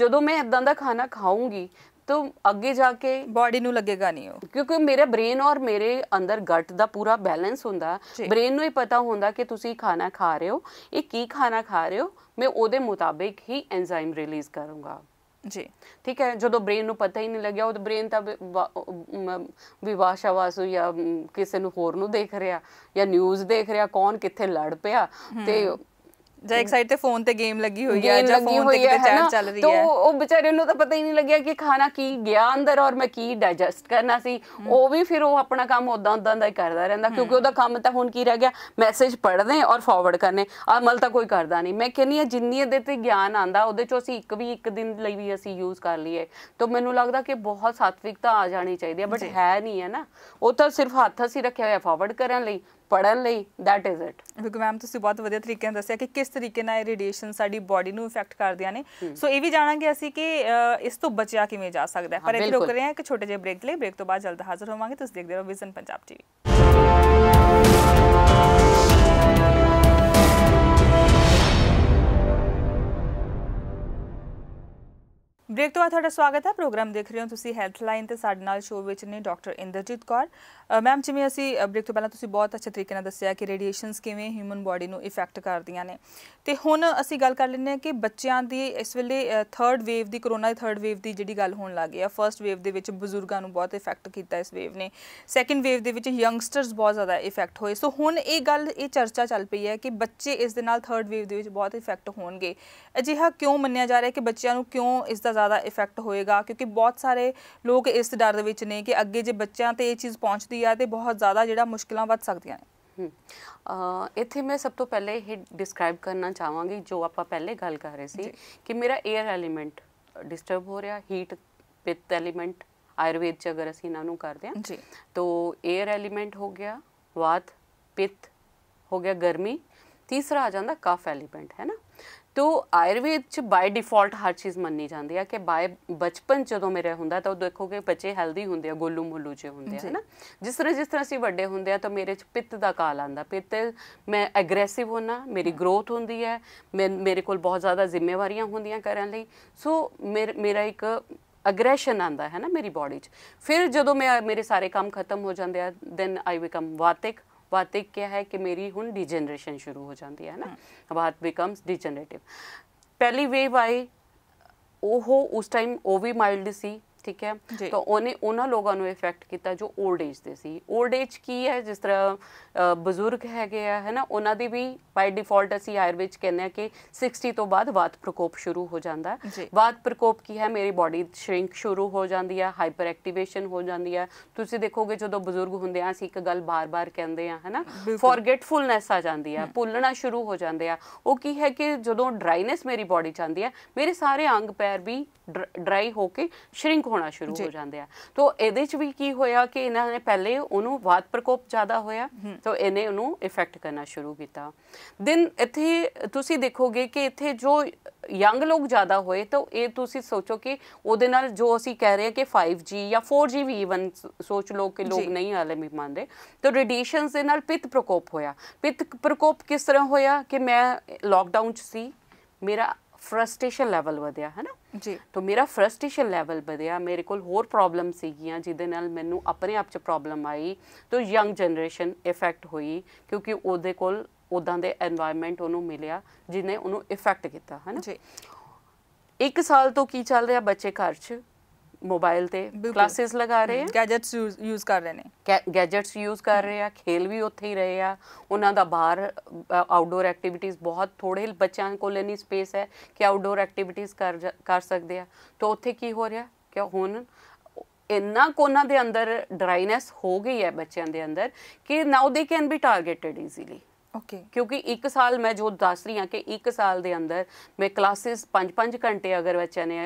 ਜਦੋਂ ਮੈਂ ਇਦਾਂ ਦਾ ਖਾਣਾ ਖਾਉਂਗੀ तो ਅੱਗੇ ਜਾ ਕੇ ਬਾਡੀ ਨੂੰ ਲੱਗੇਗਾ ਨਹੀਂ ਉਹ ਕਿਉਂਕਿ ਮੇਰਾ ਬ੍ਰੇਨ ਔਰ ਮੇਰੇ ਅੰਦਰ ਗਟ ਦਾ ਪੂਰਾ ਬੈਲੈਂਸ ਹੁੰਦਾ ਬ੍ਰੇਨ ਨੂੰ ਹੀ ਪਤਾ ਹੁੰਦਾ ਕਿ ਤੁਸੀਂ ਖਾਣਾ ਖਾ ਰਹੇ ਹੋ ਇਹ ਕੀ ਖਾਣਾ ਖਾ ਰਹੇ ਹੋ ਮੈਂ ਉਹਦੇ ਮੁਤਾਬਿਕ ਹੀ ਐਂਜ਼ਾਈਮ ਰਿਲੀਜ਼ ਕਰੂੰਗਾ ਜੀ ਠੀਕ ਹੈ ਜਦੋਂ ਬ੍ਰੇਨ ਨੂੰ ਪਤਾ ਹੀ ਨਹੀਂ ਲੱਗਿਆ ਉਹ ਬ੍ਰੇਨ ਤਾਂ ਵਿਵਾਸ਼ਾਵਾਸੂ ਜਾਂ ਕਿਸੇ ਨੂੰ ਹੋਰ ਨੂੰ ਦੇਖ ਰਿਹਾ ਜਾਂ ਨਿਊਜ਼ ਦੇਖ ਰਿਹਾ ਕੌਣ ਕਿੱਥੇ ਲੜ ਪਿਆ ਤੇ ਜਾਂ ਇੱਕ ਸਾਈਡ ਤੇ ਫੋਨ ਤੇ ਗੇਮ ਲੱਗੀ ਹੋਈ ਹੈ ਜਾਂ ਫੋਨ ਤੇ ਕਿਤੇ ਚੈਟ ਚੱਲ ਰਹੀ ਹੈ ਤਾਂ ਉਹ ਵਿਚਾਰੇ ਨੂੰ ਤਾਂ ਪਤਾ ਹੀ ਨਹੀਂ ਲੱਗਿਆ ਕਿ ਖਾਣਾ ਕੀ ਗਿਆ ਅੰਦਰ ਔਰ ਮੈਂ ਕੀ ਡਾਈਜੈਸਟ ਕਰਨਾ ਸੀ ਉਹ ਵੀ ਫਿਰ ਉਹ ਆਪਣਾ ਕੰਮ ਉਦਾਂ ਉਦਾਂ ਦਾ ਹੀ ਕਰਦਾ ਰਹਿੰਦਾ ਕਿਉਂਕਿ ਉਹਦਾ ਕੰਮ ਤਾਂ ਹੁਣ ਕੀ ਰਹਿ ਗਿਆ ਮੈਸੇਜ ਪੜ੍ਹਦੇ ਔਰ ਫਾਰਵਰਡ ਕਰਨੇ ਅਮਲ ਤਾਂ ਕੋਈ ਕਰਦਾ ਨਹੀਂ ਮੈਂ ਕਹਿੰਨੀ ਆ ਜਿੰਨੀ ਇਹਦੇ ਤੇ ਗਿਆਨ ਆਂਦਾ ਉਹਦੇ ਚੋਂ ਅਸੀਂ ਇੱਕ ਵੀ ਇੱਕ ਦਿਨ ਲਈ ਵੀ ਅਸੀਂ ਯੂਜ਼ ਕਰ ਲਈਏ ਤਾਂ ਮੈਨੂੰ ਲੱਗਦਾ ਕਿ ਬਹੁਤ ਸਾਤਵਿਕਤਾ ਆ ਜਾਣੀ ਚਾਹੀਦੀ ਹੈ ਬਟ ਹੈ ਨਹੀਂ ਹੈ ਨਾ ਉਹ ਤਾਂ ਸਿਰਫ ਹੱਥ ਅਸੀਂ ਰੱਖਿਆ ਹੋਇਆ ਫਾਰਵਰਡ ਕਰਨ ਲਈ ਪੜਨ ਲਈ ਦੈਟ ਇਜ਼ ਇਟ ਕਿਉਂਕਿ ਮੈਮ ਤੁਸੀਂ ਬਹੁਤ ਵਧੀਆ ਤਰੀਕੇ ਨਾਲ ਦੱਸਿਆ ਕਿ ਕਿਸ ਤਰੀਕੇ ਨਾਲ ਇਹ ਰੇਡੀਏਸ਼ਨ ਸਾਡੀ ਬਾਡੀ ਨੂੰ ਇਫੈਕਟ ਕਰਦੀਆਂ ਨੇ ਸੋ ਇਹ ਵੀ ਜਾਣਾਂਗੇ ਅਸੀਂ ਕਿ ਇਸ ਤੋਂ ਬਚਿਆ ਕਿਵੇਂ ਜਾ ਸਕਦਾ ਹੈ ਪਰ ਇਹ ਰੁਕ ਰਹੇ ਹਾਂ ਇੱਕ ਛੋਟੇ ਜਿਹੇ ਬ੍ਰੇਕ ਲਈ ਬ੍ਰੇਕ ਤੋਂ ਬਾਅਦ ਜਲਦ ਹਾਜ਼ਰ ਹੋਵਾਂਗੇ ਤੁਸੀਂ ਦੇਖਦੇ ਰਹੋ ਵਿਜ਼ਨ ਪੰਜਾਬ ਟੀਵੀ ਬ੍ਰੇਕ ਤੋਂ ਬਾਅਦ ਤੁਹਾਡਾ ਸਵਾਗਤ ਹੈ ਪ੍ਰੋਗਰਾਮ ਦੇਖ ਰਹੇ ਹੋ ਤੁਸੀਂ ਹੈਲਥ ਲਾਈਨ ਤੇ ਸਾਡੇ ਨਾਲ ਸ਼ੋਅ ਵਿੱਚ ਨੇ ਡਾਕਟਰ ਇੰਦਰਜੀਤ ਕੌਰ ਮੈਮ ਜਿਵੇਂ ਅਸੀਂ ਬ੍ਰੇਕ ਤੋਂ ਪਹਿਲਾਂ ਤੁਸੀਂ ਬਹੁਤ ਅੱਛੇ ਤਰੀਕੇ ਨਾਲ ਦੱਸਿਆ ਕਿ ਰੇਡੀਏਸ਼ਨਸ ਕਿਵੇਂ ਹਿਊਮਨ ਬਾਡੀ ਨੂੰ ਇਫੈਕਟ ਕਰਦੀਆਂ ਨੇ ਤੇ ਹੁਣ ਅਸੀਂ ਗੱਲ ਕਰ ਲੈਂਦੇ ਹਾਂ ਕਿ ਬੱਚਿਆਂ ਦੀ ਇਸ ਵੇਲੇ 3rd ਵੇਵ ਦੀ ਕਰੋਨਾ ਦੀ 3rd ਵੇਵ ਦੀ ਜਿਹੜੀ ਗੱਲ ਹੋਣ ਲੱਗੀ ਆ ਫਰਸਟ ਵੇਵ ਦੇ ਵਿੱਚ ਬਜ਼ੁਰਗਾਂ ਨੂੰ ਬਹੁਤ ਇਫੈਕਟ ਕੀਤਾ ਇਸ ਵੇਵ ਨੇ ਸੈਕੰਡ ਵੇਵ ਦੇ ਵਿੱਚ ਯੰਗਸਟਰਸ ਬਹੁਤ ਜ਼ਿਆਦਾ ਇਫੈਕਟ ਹੋਏ ਸੋ ਹੁਣ ਇਹ ਗੱਲ ਇਹ ਚਰਚਾ ਚੱਲ ਪਈ ਹੈ ਕਿ ਬੱਚੇ ਇਸ ਦੇ ਨਾਲ 3rd ਵੇਵ ਦੇ ਵਿੱਚ ਬਹੁਤ ਇਫੈਕਟ ਹੋਣਗੇ ਅਜਿਹਾ ਕਿਉਂ ਮੰਨਿਆ ਜਾ ਰਿਹਾ ਕਿ ਬੱਚਿਆਂ ਨੂੰ ਕਿਉਂ ਇਸ ਦਾ ਜ਼ਿਆਦਾ ਇਫੈਕਟ ਹੋਏਗਾ ਕਿਉਂਕਿ ਬਹੁਤ ਸਾਰੇ ਲੋਕ ਇਸ ਡਰ ਦੇ ਵਿੱਚ ਨੇ ਕਿ ਅੱਗੇ ਜੇ ਬੱਚਿਆਂ ਤੇ ਇਹ ਚੀਜ਼ ਪਹੁੰਚਦੀ ਆ ਤੇ ਬਹੁਤ ਜ਼ਿਆਦਾ ਜਿਹੜਾ ਮੁਸ਼ਕਲਾਂ ਵੱਧ ਸਕਦੀਆਂ ਨੇ ਇੱਥੇ ਮੈਂ ਸਭ ਤੋਂ ਪਹਿਲੇ ਇਹ ਡਿਸਕ੍ਰਾਈਬ ਕਰਨਾ ਚਾਹਾਂਗੀ ਜੋ ਆਪਾਂ ਪਹਿਲੇ ਗੱਲ ਕਰ ਰਹੇ ਸੀ ਕਿ ਮੇਰਾ 에ਅਰ ਐਲੀਮੈਂਟ ਡਿਸਟਰਬ ਹੋ ਰਿਹਾ ਹੀਟ ਪਿਤ ਐਲੀਮੈਂਟ ਆਯੁਰਵੇਦ ਚ ਅਗਰ ਅਸੀਂ ਇਹਨਾਂ ਨੂੰ ਕਰਦੇ ਹਾਂ ਜੀ ਤੋਂ 에ਅਰ ਐਲੀਮੈਂਟ ਹੋ ਗਿਆ ਵਾਤ ਪਿਤ ਹੋ ਗਿਆ ਗਰਮੀ ਤੀਸਰਾ ਆ ਜਾਂਦਾ ਕਫ ਐਲੀਮੈਂਟ ਹੈ ਨਾ ਤੋ ਆਯੁਰਵੇਦ ਚ ਬਾਈ ਡਿਫਾਲਟ ਹਰ ਚੀਜ਼ ਮੰਨੀ ਜਾਂਦੀ ਆ ਕਿ ਬਾਈ ਬਚਪਨ ਜਦੋਂ ਮੇਰੇ ਹੁੰਦਾ ਤਾਂ ਉਹ ਦੇਖੋਗੇ ਬੱਚੇ ਹੈਲਦੀ ਹੁੰਦੇ ਆ ਗੋਲੂ ਮੁੱਲੂ ਜੇ ਹੁੰਦੇ ਆ ਹੈਨਾ ਜਿਸ ਤਰ੍ਹਾਂ ਜਿਸ ਤਰ੍ਹਾਂ ਅਸੀਂ ਵੱਡੇ ਹੁੰਦੇ ਆ ਤਾਂ ਮੇਰੇ ਚ ਪਿੱਤ ਦਾ ਕਾਲ ਆਂਦਾ ਪਿੱਤ ਮੈਂ ਐਗਰੈਸਿਵ ਹੋਣਾ ਮੇਰੀ ਗਰੋਥ ਹੁੰਦੀ ਹੈ ਮੇਰੇ ਕੋਲ ਬਹੁਤ ਜ਼ਿਆਦਾ ਜ਼ਿੰਮੇਵਾਰੀਆਂ ਹੁੰਦੀਆਂ ਕਰਨ ਲਈ ਸੋ ਮੇਰਾ ਇੱਕ ਅਗਰੈਸ਼ਨ ਆਂਦਾ ਹੈ ਨਾ ਮੇਰੀ ਬਾਡੀ 'ਚ ਫਿਰ ਜਦੋਂ ਮੈਂ ਮੇਰੇ ਸਾਰੇ ਕੰਮ ਖਤਮ ਹੋ ਜਾਂਦੇ ਆ ਦੈਨ ਆਈ ਬਿਕਮ ਵਾਤਿਕ ਬਾਤਿਕ ਕਿਹਾ ਹੈ ਕਿ ਮੇਰੀ ਹੁਣ ਡੀਜਨਰੇਸ਼ਨ ਸ਼ੁਰੂ ਹੋ ਜਾਂਦੀ ਹੈ ਨਾ ਬਾਤ ਬਿਕਮਸ ਡੀਜਨਰੇਟਿਵ ਪਹਿਲੀ ਵੇਵ ਆਈ ਉਹ ਉਸ ਟਾਈਮ ਉਹ ਵੀ ਮਾਈਲਡ ਸੀ ਠੀਕ ਹੈ ਤਾਂ ਉਹਨੇ ਉਹਨਾਂ ਲੋਕਾਂ ਨੂੰ ਇਫੈਕਟ ਕੀਤਾ ਜੋ 올ਡ ਏਜ ਦੇ ਸੀ 올ਡ ਏਜ ਕੀ ਹੈ ਜਿਸ ਤਰ੍ਹਾਂ ਬਜ਼ੁਰਗ ਹੈਗੇ ਆ ਹੈਨਾ ਉਹਨਾਂ ਦੀ ਵੀ ਬਾਈ ਡਿਫਾਲਟ ਅਸੀਂ ਆਯੁਰਵੇਦ ਕਹਿੰਦੇ ਆ ਕਿ 60 ਤੋਂ ਬਾਅਦ ਵਾਤ ਪ੍ਰਕੋਪ ਸ਼ੁਰੂ ਹੋ ਜਾਂਦਾ ਵਾਤ ਪ੍ਰਕੋਪ ਕੀ ਹੈ ਮੇਰੀ ਬਾਡੀ ਸ਼੍ਰਿੰਕ ਸ਼ੁਰੂ ਹੋ ਜਾਂਦੀ ਹੈ ਹਾਈਪਰ ਐਕਟੀਵੇਸ਼ਨ ਹੋ ਜਾਂਦੀ ਹੈ ਤੁਸੀਂ ਦੇਖੋਗੇ ਜਦੋਂ ਬਜ਼ੁਰਗ ਹੁੰਦੇ ਆ ਅਸੀਂ ਇੱਕ ਗੱਲ ਬਾਰ-ਬਾਰ ਕਹਿੰਦੇ ਆ ਹੈਨਾ ਫੋਰਗੇਟਫੁਲਨੈਸ ਆ ਜਾਂਦੀ ਆ ਭੁੱਲਣਾ ਸ਼ੁਰੂ ਹੋ ਜਾਂਦੇ ਆ ਉਹ ਕੀ ਹੈ ਕਿ ਜਦੋਂ ਡਰਾਈਨੈਸ ਮੇਰੀ ਬਾਡੀ ਚ ਆਂਦੀ ਹੈ ਮੇਰੇ ਸਾਰੇ ਅੰਗ ਪੈਰ ਵੀ ਡਰਾਈ ਹੋ ਕੇ ਸ਼੍ਰਿੰਕ ਹੋਣਾ ਸ਼ੁਰੂ ਹੋ ਜਾਂਦੇ ਆ ਤੋਂ ਇਹਦੇ ਚ ਵੀ ਕੀ ਹੋਇਆ ਕਿ ਇਹਨਾਂ ਨੇ ਪਹਿਲੇ ਉਹਨੂੰ ਵਾਤ ਪ੍ਰਕੋਪ ਜ਼ਿਆਦਾ ਹੋਇਆ ਤੋਂ ਇਹਨੇ ਉਹਨੂੰ ਇਫੈਕਟ ਕਰਨਾ ਸ਼ੁਰੂ ਕੀਤਾ ਦਿਨ ਇੱਥੇ ਤੁਸੀਂ ਦੇਖੋਗੇ ਕਿ ਇੱਥੇ ਜੋ ਯੰਗ ਲੋਕ ਜ਼ਿਆਦਾ ਹੋਏ ਤਾਂ ਇਹ ਤੁਸੀਂ ਸੋਚੋ ਕਿ ਉਹਦੇ ਨਾਲ ਜੋ ਅਸੀਂ ਕਹਿ ਰਹੇ ਹਾਂ ਕਿ 5G ਜਾਂ 4G ਵੀ ਇਵਨ ਸੋਚ ਲੋ ਕਿ ਲੋਕ ਨਹੀਂ ਆਲੇ ਵੀ ਮੰਨਦੇ ਤਾਂ ਰੇਡੀਏਸ਼ਨਸ ਦੇ ਨਾਲ ਪਿਤ ਪ੍ਰਕੋਪ ਹੋਇਆ ਪਿਤ ਪ੍ਰਕੋਪ ਕਿਸ ਤਰ੍ਹਾਂ ਹੋਇਆ ਕਿ ਮੈਂ ਲਾਕਡਾਊਨ 'ਚ ਸੀ ਮੇਰਾ ਫਰਸਟ੍ਰੇਸ਼ਨ ਲੈਵਲ ਵਧਿਆ ਹੈ ਨਾ ਜੀ ਤਾਂ ਮੇਰਾ ਫਰਸਟ੍ਰੇਸ਼ਨ ਲੈਵਲ ਵਧਿਆ ਮੇਰੇ ਕੋਲ ਹੋਰ ਪ੍ਰੋਬਲਮ ਸੀਗੀਆਂ ਜਿਹਦੇ ਨਾਲ ਮੈਨੂੰ ਆਪਣੇ ਆਪ 'ਚ ਪ੍ਰੋਬਲਮ ਆਈ ਤਾਂ ਯੰਗ ਜਨਰੇਸ਼ਨ ਇਫੈਕਟ ਹੋਈ ਕਿਉਂਕਿ ਉਹਦੇ ਕੋਲ ਉਦਾਂ ਦੇ এনवायरमेंट ਉਹਨੂੰ ਮਿਲਿਆ ਜਿਨੇ ਉਹਨੂੰ ਇਫੈਕਟ ਕੀਤਾ ਹੈ ਨਾ ਜੀ 1 ਸਾਲ ਤੋਂ ਕੀ ਚੱਲ ਰਿਹਾ ਬੱਚੇ ਘਰ 'ਚ ਮੋਬਾਈਲ ਤੇ ਕਲਾਸਿਸ ਲਗਾ ਰਹੇ ਆ ਗੈਜਟਸ ਯੂਜ਼ ਕਰ ਰਹੇ ਨੇ ਗੈਜਟਸ ਯੂਜ਼ ਕਰ ਰਹੇ ਆ ਖੇਲ ਵੀ ਉੱਥੇ ਹੀ ਰਹੇ ਆ ਉਹਨਾਂ ਦਾ ਬਾਹਰ ਆਊਟਡੋਰ ਐਕਟੀਵਿਟੀਜ਼ ਬਹੁਤ ਥੋੜੇ ਬੱਚਿਆਂ ਕੋਲ ਨਹੀਂ ਸਪੇਸ ਹੈ ਕਿ ਆਊਟਡੋਰ ਐਕਟੀਵਿਟੀਜ਼ ਕਰ ਕਰ ਸਕਦੇ ਆ ਤਾਂ ਉੱਥੇ ਕੀ ਹੋ ਰਿਹਾ ਕਿ ਹੁਣ ਇੰਨਾ ਕੋਨਾ ਦੇ ਅੰਦਰ ਡਰਾਈਨੈਸ ਹੋ ਗਈ ਹੈ ਬੱਚਿਆਂ ਦੇ ਅੰਦਰ ਕਿ now they can be targeted easily okay ਕਿਉਂਕਿ 1 ਸਾਲ ਮੈਂ ਜੋ ਦੱਸ ਰਹੀ ਹਾਂ ਕਿ 1 ਸਾਲ ਦੇ ਅੰਦਰ ਮੈਂ ਕਲਾਸਿਸ 5-5 ਘੰਟੇ ਅਗਰ ਬੱਚਿਆਂ ਨੇ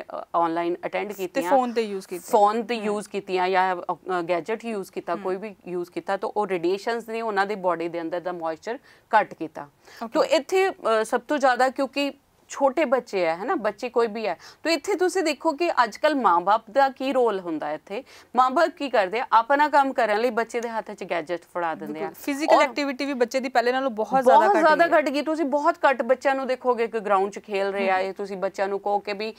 ਆਨਲਾਈਨ ਅਟੈਂਡ ਕੀਤੀਆਂ ਤੇ ਫੋਨ ਤੇ ਯੂਜ਼ ਕੀਤੇ ਫੋਨ ਤੇ ਯੂਜ਼ ਕੀਤੀਆਂ ਜਾਂ ਗੈਜਟ ਯੂਜ਼ ਕੀਤਾ ਕੋਈ ਵੀ ਯੂਜ਼ ਕੀਤਾ ਤਾਂ ਉਹ ਰੇਡੀਏਸ਼ਨਸ ਨੇ ਉਹਨਾਂ ਦੇ ਬਾਡੀ ਦੇ ਅੰਦਰ ਦਾ ਮੋਇਸਚਰ ਘਟ ਕੀਤਾ ਤਾਂ ਇੱਥੇ ਸਭ ਤੋਂ ਜ਼ਿਆਦਾ ਕਿਉਂਕਿ ਛੋਟੇ ਬੱਚੇ ਹੈ ਹੈਨਾ ਬੱਚੇ ਕੋਈ ਵੀ ਹੈ ਤੋ ਇੱਥੇ ਤੁਸੀਂ ਦੇਖੋ ਕਿ ਅੱਜਕੱਲ ਮਾਂ-ਬਾਪ ਦਾ ਕੀ ਰੋਲ ਹੁੰਦਾ ਇੱਥੇ ਮਾਂ-ਬਾਪ ਕੀ ਕਰਦੇ ਆ ਆਪਣਾ ਕੰਮ ਕਰਨ ਲਈ ਬੱਚੇ ਦੇ ਹੱਥ 'ਚ ਗੈਜਟ ਫੜਾ ਦਿੰਦੇ ਆ ਫਿਜ਼ੀਕਲ ਐਕਟੀਵਿਟੀ ਵੀ ਬੱਚੇ ਦੀ ਪਹਿਲੇ ਨਾਲੋਂ ਬਹੁਤ ਜ਼ਿਆਦਾ ਘਟ ਗਈ ਬਹੁਤ ਜ਼ਿਆਦਾ ਘਟ ਗਈ ਤੁਸੀਂ ਬਹੁਤ ਘੱਟ ਬੱਚਿਆਂ ਨੂੰ ਦੇਖੋਗੇ ਕਿ ਗਰਾਊਂਡ 'ਚ ਖੇਲ ਰਿਹਾ ਹੈ ਤੁਸੀਂ ਬੱਚਿਆਂ ਨੂੰ ਕਹੋ ਕਿ ਵੀ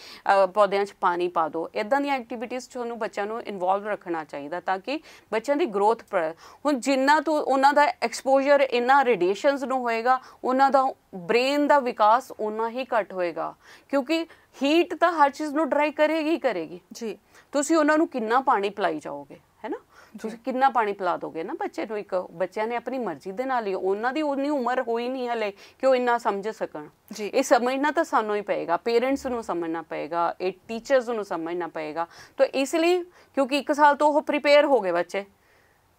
ਪੌਦਿਆਂ 'ਚ ਪਾਣੀ ਪਾ ਦਿਓ ਇਦਾਂ ਦੀਆਂ ਐਕਟੀਵਿਟੀਆਂ 'ਚ ਤੁਹਾਨੂੰ ਬੱਚਿਆਂ ਨੂੰ ਇਨਵੋਲਵ ਰੱਖਣਾ ਚਾਹੀਦਾ ਤਾਂ ਕਿ ਬੱਚਿਆਂ ਦੀ ਗਰੋਥ ਹੁਣ ਜਿੰਨਾ ਤੋਂ ਉਹਨਾਂ ਦਾ ਐਕਸਪੋਜ਼ਰ ਇਨਾ ਰੇਡੀਏਸ਼ਨਸ ਨੂੰ ਹੋਏਗਾ ਉਹਨਾਂ ਦਾ ਬ੍ਰੇਨ ਦਾ ਵਿਕਾਸ ਉਨਾ ਹੀ ਘਟ ਹੋਏਗਾ ਕਿਉਂਕਿ ਹੀਟ ਤਾਂ ਹਰ ਚੀਜ਼ ਨੂੰ ਡਰਾਈ ਕਰੇਗੀ ਹੀ ਕਰੇਗੀ ਜੀ ਤੁਸੀਂ ਉਹਨਾਂ ਨੂੰ ਕਿੰਨਾ ਪਾਣੀ ਪਿਲਾਈ ਜਾਓਗੇ ਹੈਨਾ ਤੁਸੀਂ ਕਿੰਨਾ ਪਾਣੀ ਪਿਲਾ ਦੋਗੇ ਨਾ ਬੱਚੇ ਨੂੰ ਇੱਕ ਬੱਚਿਆਂ ਨੇ ਆਪਣੀ ਮਰਜ਼ੀ ਦੇ ਨਾਲ ਹੀ ਉਹਨਾਂ ਦੀ ਉਨੀ ਉਮਰ ਹੋਈ ਨਹੀਂ ਹਲੇ ਕਿ ਉਹ ਇੰਨਾ ਸਮਝ ਸਕਣ ਇਹ ਸਮਝਣਾ ਤਾਂ ਸਾਨੂੰ ਹੀ ਪਏਗਾ ਪੇਰੈਂਟਸ ਨੂੰ ਸਮਝਣਾ ਪਏਗਾ ਇਹ ਟੀਚਰਸ ਨੂੰ ਸਮਝਣਾ ਪਏਗਾ ਤਾਂ ਇਸ ਲਈ ਕਿਉਂਕਿ ਇੱਕ ਸਾਲ ਤੋਂ ਉਹ ਪ੍ਰਿਪੇਅਰ ਹੋ ਗਏ ਬੱਚੇ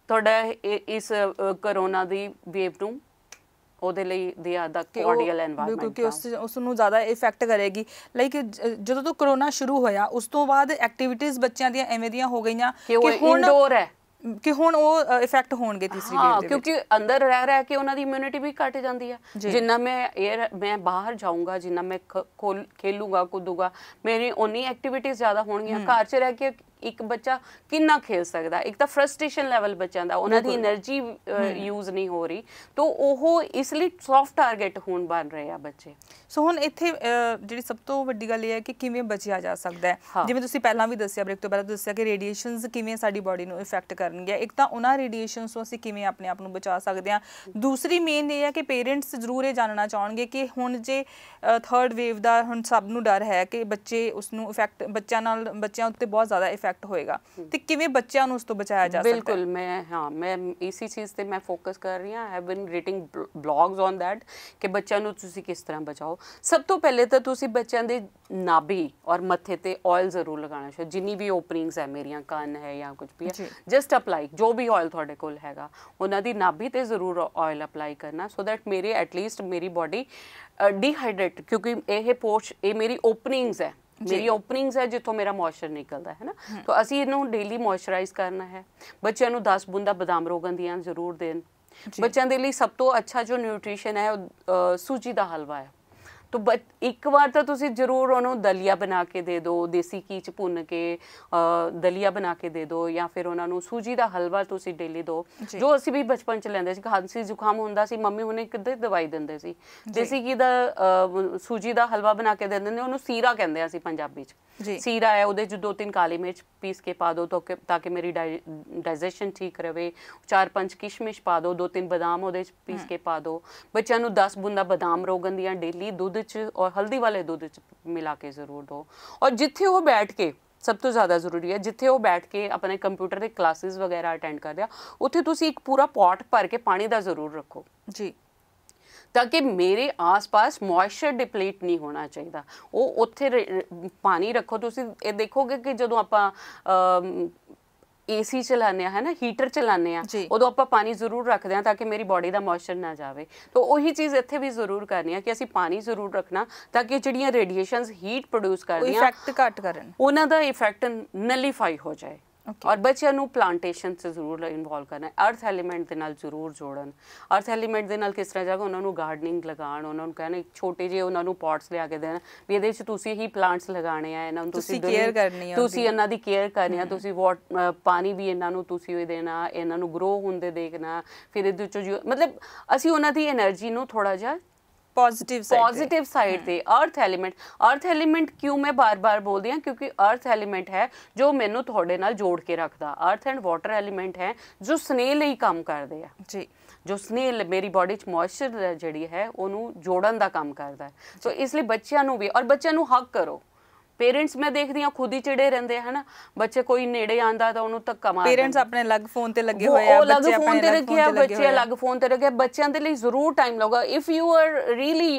ਤੁਹਾਡਾ ਇਸ ਕਰੋਨਾ ਦੀ ਵੇਵ ਨੂੰ ਉਹਦੇ ਲਈ ਦੀ ਦਾ ਕੋਰਡੀਅਲ এনवायरमेंट ਬਿਲਕੁਲ ਕਿ ਉਸ ਉਸ ਨੂੰ ਜ਼ਿਆਦਾ ਇਫੈਕਟ ਕਰੇਗੀ ਲਾਈਕ ਜਦੋਂ ਤੋਂ ਕਰੋਨਾ ਸ਼ੁਰੂ ਹੋਇਆ ਉਸ ਤੋਂ ਬਾਅਦ ਐਕਟੀਵਿਟੀਆਂ ਬੱਚਿਆਂ ਦੀਆਂ ਐਵੇਂ ਦੀਆਂ ਹੋ ਗਈਆਂ ਕਿ ਹੁਣ ਇਨਡੋਰ ਹੈ ਕਿ ਹੁਣ ਉਹ ਇਫੈਕਟ ਹੋਣਗੇ ਤੀਸਰੀ ਵੇਵ ਦੇ ਵਿੱਚ ਕਿਉਂਕਿ ਅੰਦਰ ਰਹਿ ਰਹਿ ਕੇ ਉਹਨਾਂ ਦੀ ਇਮਿਊਨਿਟੀ ਵੀ ਘਟ ਜਾਂਦੀ ਆ ਜਿੰਨਾ ਮੈਂ 에ਅਰ ਮੈਂ ਬਾਹਰ ਜਾਊਂਗਾ ਜਿੰਨਾ ਮੈਂ ਖੇਲੂਗਾ ਕੁੱਦੂਗਾ ਮੇਰੀ ਉਨੀ ਐਕਟੀਵਿਟੀਆਂ ਜ਼ਿਆਦਾ ਹੋਣਗੀਆਂ ਘਰ 'ਚ ਰਹਿ ਕੇ ਇੱਕ ਬੱਚਾ ਕਿੰਨਾ ਖੇਲ ਸਕਦਾ ਇੱਕ ਤਾਂ ਫਰਸਟ੍ਰੇਸ਼ਨ ਲੈਵਲ ਬੱਚਿਆਂ ਦਾ ਉਹਨਾਂ ਦੀ એનર્ਜੀ ਯੂਜ਼ ਨਹੀਂ ਹੋ ਰਹੀ ਤੋਂ ਉਹ ਇਸ ਲਈ ਸੌਫਟ ਟਾਰਗੇਟ ਹੋਣ ਬਣ ਰਹੇ ਆ ਬੱਚੇ ਸੋ ਹੁਣ ਇੱਥੇ ਜਿਹੜੀ ਸਭ ਤੋਂ ਵੱਡੀ ਗੱਲ ਇਹ ਹੈ ਕਿ ਕਿਵੇਂ ਬਚਿਆ ਜਾ ਸਕਦਾ ਹੈ ਜਿਵੇਂ ਤੁਸੀਂ ਪਹਿਲਾਂ ਵੀ ਦੱਸਿਆ ਬ੍ਰੇਕ ਤੋਂ ਪਹਿਲਾਂ ਦੱਸਿਆ ਕਿ ਰੇਡੀਏਸ਼ਨਸ ਕਿਵੇਂ ਸਾਡੀ ਬਾਡੀ ਨੂੰ ਇਫੈਕਟ ਕਰਨਗੇ ਇੱਕ ਤਾਂ ਉਹਨਾਂ ਰੇਡੀਏਸ਼ਨਸ ਤੋਂ ਅਸੀਂ ਕਿਵੇਂ ਆਪਣੇ ਆਪ ਨੂੰ ਬਚਾ ਸਕਦੇ ਹਾਂ ਦੂਸਰੀ ਮੇਨ ਇਹ ਹੈ ਕਿ ਪੇਰੈਂਟਸ ਜ਼ਰੂਰ ਇਹ ਜਾਣਨਾ ਚਾਹਣਗੇ ਕਿ ਹੁਣ ਜੇ ਥਰਡ ਵੇਵ ਦਾ ਹੁਣ ਸਭ ਨੂੰ ਡਰ ਹੈ ਕਿ ਬੱਚੇ ਉਸ ਨੂੰ ਇਫੈਕਟ ਬੱਚਿਆਂ ਨਾਲ ਬੱਚਿਆਂ ਉੱਤੇ ਬਹੁਤ ਜ਼ਿਆਦਾ ਇਫੈਕਟ ਇਫੈਕਟ ਹੋਏਗਾ ਤੇ ਕਿਵੇਂ ਬੱਚਿਆਂ ਨੂੰ ਉਸ ਤੋਂ ਬਚਾਇਆ ਜਾ ਸਕਦਾ ਬਿਲਕੁਲ ਮੈਂ ਹਾਂ ਮੈਂ ਇਸੇ ਚੀਜ਼ ਤੇ ਮੈਂ ਫੋਕਸ ਕਰ ਰਹੀ ਹਾਂ have been reading blogs on that ਕਿ ਬੱਚਿਆਂ ਨੂੰ ਤੁਸੀਂ ਕਿਸ ਤਰ੍ਹਾਂ ਬਚਾਓ ਸਭ ਤੋਂ ਪਹਿਲੇ ਤਾਂ ਤੁਸੀਂ ਬੱਚਿਆਂ ਦੇ ਨਾਭੀ ਔਰ ਮੱਥੇ ਤੇ ਆਇਲ ਜ਼ਰੂਰ ਲਗਾਉਣਾ ਚਾਹੀਦਾ ਜਿੰਨੀ ਵੀ ਓਪਨਿੰਗਸ ਹੈ ਮੇਰੀਆਂ ਕੰਨ ਹੈ ਜਾਂ ਕੁਝ ਵੀ ਹੈ ਜਸਟ ਅਪਲਾਈ ਜੋ ਵੀ ਆਇਲ ਤੁਹਾਡੇ ਕੋਲ ਹੈਗਾ ਉਹਨਾਂ ਦੀ ਨਾਭੀ ਤੇ ਜ਼ਰੂਰ ਆਇਲ ਅਪਲਾਈ ਕਰਨਾ ਸੋ ਥੈਟ ਮੇਰੇ ਐਟਲੀਸਟ ਮੇਰੀ ਬਾਡੀ ਡੀਹਾਈਡਰੇਟ ਕਿਉਂਕਿ ਇਹ ਪੋਰਚ ਇਹ ਮੇਰੀ ਓਪਨਿੰਗਸ ਹੈ ਮੇਰੀ ਓਪਨਿੰਗਸ ਹੈ ਜਿੱਥੋਂ ਮੇਰਾ ਮੋਇਸਚਰ ਨਿਕਲਦਾ ਹੈ ਨਾ ਤਾਂ ਅਸੀਂ ਇਹਨੂੰ ਡੇਲੀ ਮੋਇਸਚਰਾਈਜ਼ ਕਰਨਾ ਹੈ ਬੱਚਿਆਂ ਨੂੰ 10 ਬੂੰਦਾ ਬਦਾਮ ਰੋਗਨ ਦੀਆਂ ਜ਼ਰੂਰ ਦੇਣ ਬੱਚਿਆਂ ਦੇ ਲਈ ਸਭ ਤੋਂ ਅੱਛਾ ਜੋ ਨਿਊਟ੍ਰੀਸ਼ਨ ਹੈ ਉਹ ਸੂਜੀ ਦਾ ਹਲਵਾ ਹੈ ਤੋ ਬਟ ਇੱਕ ਵਾਰ ਤਾਂ ਤੁਸੀਂ ਜ਼ਰੂਰ ਉਹਨੂੰ ਦਲੀਆ ਬਣਾ ਕੇ ਦੇ ਦਿਓ ਦੇਸੀ ਘੀ ਚ ਭੁੰਨ ਕੇ ਦਲੀਆ ਬਣਾ ਕੇ ਦੇ ਦਿਓ ਜਾਂ ਫਿਰ ਉਹਨਾਂ ਨੂੰ ਸੂਜੀ ਦਾ ਹਲਵਾ ਤੁਸੀਂ ਡੇਲੀ ਦਿਓ ਜੋ ਅਸੀਂ ਵੀ ਬਚਪਨ ਚ ਲੈਂਦੇ ਸੀ ਖਾਂਸੀ ਜ਼ੁਕਾਮ ਹੁੰਦਾ ਸੀ ਮੰਮੀ ਉਹਨੇ ਕਿੱਦਾਂ ਦਵਾਈ ਦਿੰਦੇ ਸੀ ਦੇਸੀ ਘੀ ਦਾ ਸੂਜੀ ਦਾ ਹਲਵਾ ਬਣਾ ਕੇ ਦੇ ਦਿੰਦੇ ਉਹਨੂੰ ਸੀਰਾ ਕਹਿੰਦੇ ਆ ਸੀ ਪੰਜਾਬੀ ਚ ਸੀਰਾ ਹੈ ਉਹਦੇ ਚ ਦੋ ਤਿੰਨ ਕਾਲੀ ਮਿਰਚ ਪੀਸ ਕੇ ਪਾ ਦਿਓ ਤਾਂ ਕਿ ਮੇਰੀ ਡਾਈਜੈਸ਼ਨ ਠੀਕ ਰਵੇ ਚਾਰ ਪੰਜ ਕਿਸ਼ਮਿਸ਼ ਪਾ ਦਿਓ ਦੋ ਤਿੰਨ ਬਦਾਮ ਉਹਦੇ ਚ ਪੀਸ ਕੇ ਪਾ ਦਿਓ ਬੱਚਿਆਂ ਨੂੰ 10 ਬੁੰਦਾ ਬਦਾਮ ਰੋਗਨ ਦੀਆਂ ਡੇਲੀ ਦੁੱਧ ਦੁੱਧ 'ਚ ਔਰ ਹਲਦੀ ਵਾਲੇ ਦੁੱਧ 'ਚ ਮਿਲਾ ਕੇ ਜ਼ਰੂਰ ਦੋ ਔਰ ਜਿੱਥੇ ਉਹ ਬੈਠ ਕੇ ਸਭ ਤੋਂ ਜ਼ਿਆਦਾ ਜ਼ਰੂਰੀ ਹੈ ਜਿੱਥੇ ਉਹ ਬੈਠ ਕੇ ਆਪਣੇ ਕੰਪਿਊਟਰ ਦੇ ਕਲਾਸਿਸ ਵਗੈਰਾ ਅਟੈਂਡ ਕਰਦੇ ਆ ਉੱਥੇ ਤੁਸੀਂ ਇੱਕ ਪੂਰਾ ਪੌਟ ਭਰ ਕੇ ਪਾਣੀ ਦਾ ਜ਼ਰੂਰ ਰੱਖੋ ਜੀ ਤਾਂ ਕਿ ਮੇਰੇ ਆਸ-ਪਾਸ ਮੋਇਸਚਰ ਡਿਪਲੀਟ ਨਹੀਂ ਹੋਣਾ ਚਾਹੀਦਾ ਉਹ ਉੱਥੇ ਪਾਣੀ ਰੱਖੋ ਤੁਸੀਂ ਇਹ ਦੇਖੋਗੇ ਕਿ ਜਦੋਂ ਆਪਾਂ ਏਸੀ ਚਲਾਉਂਦੇ ਆ ਹਨਾ ਹੀਟਰ ਚਲਾਉਂਦੇ ਆ ਉਦੋਂ ਆਪਾਂ ਪਾਣੀ ਜ਼ਰੂਰ ਰੱਖਦੇ ਆ ਤਾਂ ਕਿ ਮੇਰੀ ਬਾਡੀ ਦਾ ਮੋਇਸਚਰ ਨਾ ਜਾਵੇ ਤਾਂ ਉਹੀ ਚੀਜ਼ ਇੱਥੇ ਵੀ ਜ਼ਰੂਰ ਕਰਨੀ ਆ ਕਿ ਅਸੀਂ ਪਾਣੀ ਜ਼ਰੂਰ ਰੱਖਣਾ ਤਾਂ ਕਿ ਜਿਹੜੀਆਂ ਰੇਡੀਏਸ਼ਨਸ ਹੀਟ ਪ੍ਰੋਡਿਊਸ ਕਰਦੀਆਂ ਉਹ ਇਫੈਕਟ ਘਟ ਕਰਨ ਉਹਨਾਂ ਦਾ ਇਫੈਕਟ ਨਲੀਫਾਈ ਹੋ ਜਾਏ ਔਰ ਬੱਚਿਆਂ ਨੂੰ ਪਲਾਂਟੇਸ਼ਨ ਸੇ ਜ਼ਰੂਰ ਇਨਵੋਲ ਕਰਨਾ ਅਰਥ ਐਲੀਮੈਂਟ ਦੇ ਨਾਲ ਜ਼ਰੂਰ ਜੋੜਨ ਅਰਥ ਐਲੀਮੈਂਟ ਦੇ ਨਾਲ ਕਿਸ ਤਰ੍ਹਾਂ ਜਾਗਾ ਉਹਨਾਂ ਨੂੰ ਗਾਰਡਨਿੰਗ ਲਗਾਉਣ ਉਹਨਾਂ ਨੂੰ ਕਹਿੰਦੇ ਛੋਟੇ ਜਿਹੇ ਉਹਨਾਂ ਨੂੰ ਪੌਟਸ ਲਿਆ ਕੇ ਦੇਣਾ ਵੀ ਇਹਦੇ ਵਿੱਚ ਤੁਸੀਂ ਹੀ ਪਲਾਂਟਸ ਲਗਾਣੇ ਆ ਇਹਨਾਂ ਨੂੰ ਤੁਸੀਂ ਕੇਅਰ ਕਰਨੀ ਆ ਤੁਸੀਂ ਇਹਨਾਂ ਦੀ ਕੇਅਰ ਕਰਨੀ ਆ ਤੁਸੀਂ ਵਾਟ ਪਾਣੀ ਵੀ ਇਹਨਾਂ ਨੂੰ ਤੁਸੀਂ ਹੀ ਦੇਣਾ ਇਹਨਾਂ ਨੂੰ ਗਰੋ ਹੁੰਦੇ ਦੇਖਣਾ ਫਿਰ ਇਹਦੇ ਵਿੱਚ ਮਤਲਬ ਅਸੀਂ ਉਹਨਾਂ ਦੀ એનર્ਜੀ ਨੂੰ ਥੋੜਾ ਜਿਹਾ ਪੋਜ਼ਿਟਿਵ ਸਾਈਡ ਪੋਜ਼ਿਟਿਵ ਸਾਈਡ ਤੇ ਅਰਥ ਐਲੀਮੈਂਟ ਅਰਥ ਐਲੀਮੈਂਟ ਕਿਉਂ ਮੈਂ ਬਾਰ-ਬਾਰ ਬੋਲਦੀ ਹਾਂ ਕਿਉਂਕਿ ਅਰਥ ਐਲੀਮੈਂਟ ਹੈ ਜੋ ਮੈਨੂੰ ਤੁਹਾਡੇ ਨਾਲ ਜੋੜ ਕੇ ਰੱਖਦਾ ਅਰਥ ਐਂਡ ਵਾਟਰ ਐਲੀਮੈਂਟ ਹੈ ਜੋ ਸਨੇਹ ਲਈ ਕੰਮ ਕਰਦੇ ਆ ਜੀ ਜੋ ਸਨੇਹ ਮੇਰੀ ਬਾਡੀ 'ਚ ਮੋਇਸਚਰ ਜਿਹੜੀ ਹੈ ਉਹਨੂੰ ਜੋੜਨ ਦਾ ਕੰਮ ਕਰਦਾ ਸੋ ਇਸ ਲਈ ਬੱਚਿਆਂ ਨੂੰ ਵੀ ਔਰ ਬੱਚਿਆਂ ਨੂੰ ਹੱਕ ਕਰੋ ਪੇਰੈਂਟਸ ਮੈਂ ਦੇਖਦੀ ਆ ਖੁਦ ਹੀ ਚਿੜੇ ਰਹਿੰਦੇ ਹਨ ਬੱਚੇ ਕੋਈ ਨੇੜੇ ਆਂਦਾ ਤਾਂ ਉਹਨੂੰ ਧੱਕਾ ਮਾਰਦੇ ਪੇਰੈਂਟਸ ਆਪਣੇ ਅਲੱਗ ਫੋਨ ਤੇ ਲੱਗੇ ਹੋਏ ਆ ਬੱਚੇ ਆਪਣੇ ਫੋਨ ਤੇ ਰੱਖਿਆ ਬੱਚੇ ਅਲੱਗ ਫੋਨ ਤੇ ਰੱਖਿਆ ਬੱਚਿਆਂ ਦੇ ਲਈ ਜ਼ਰੂਰ ਟਾਈਮ ਲਗਾ if you are really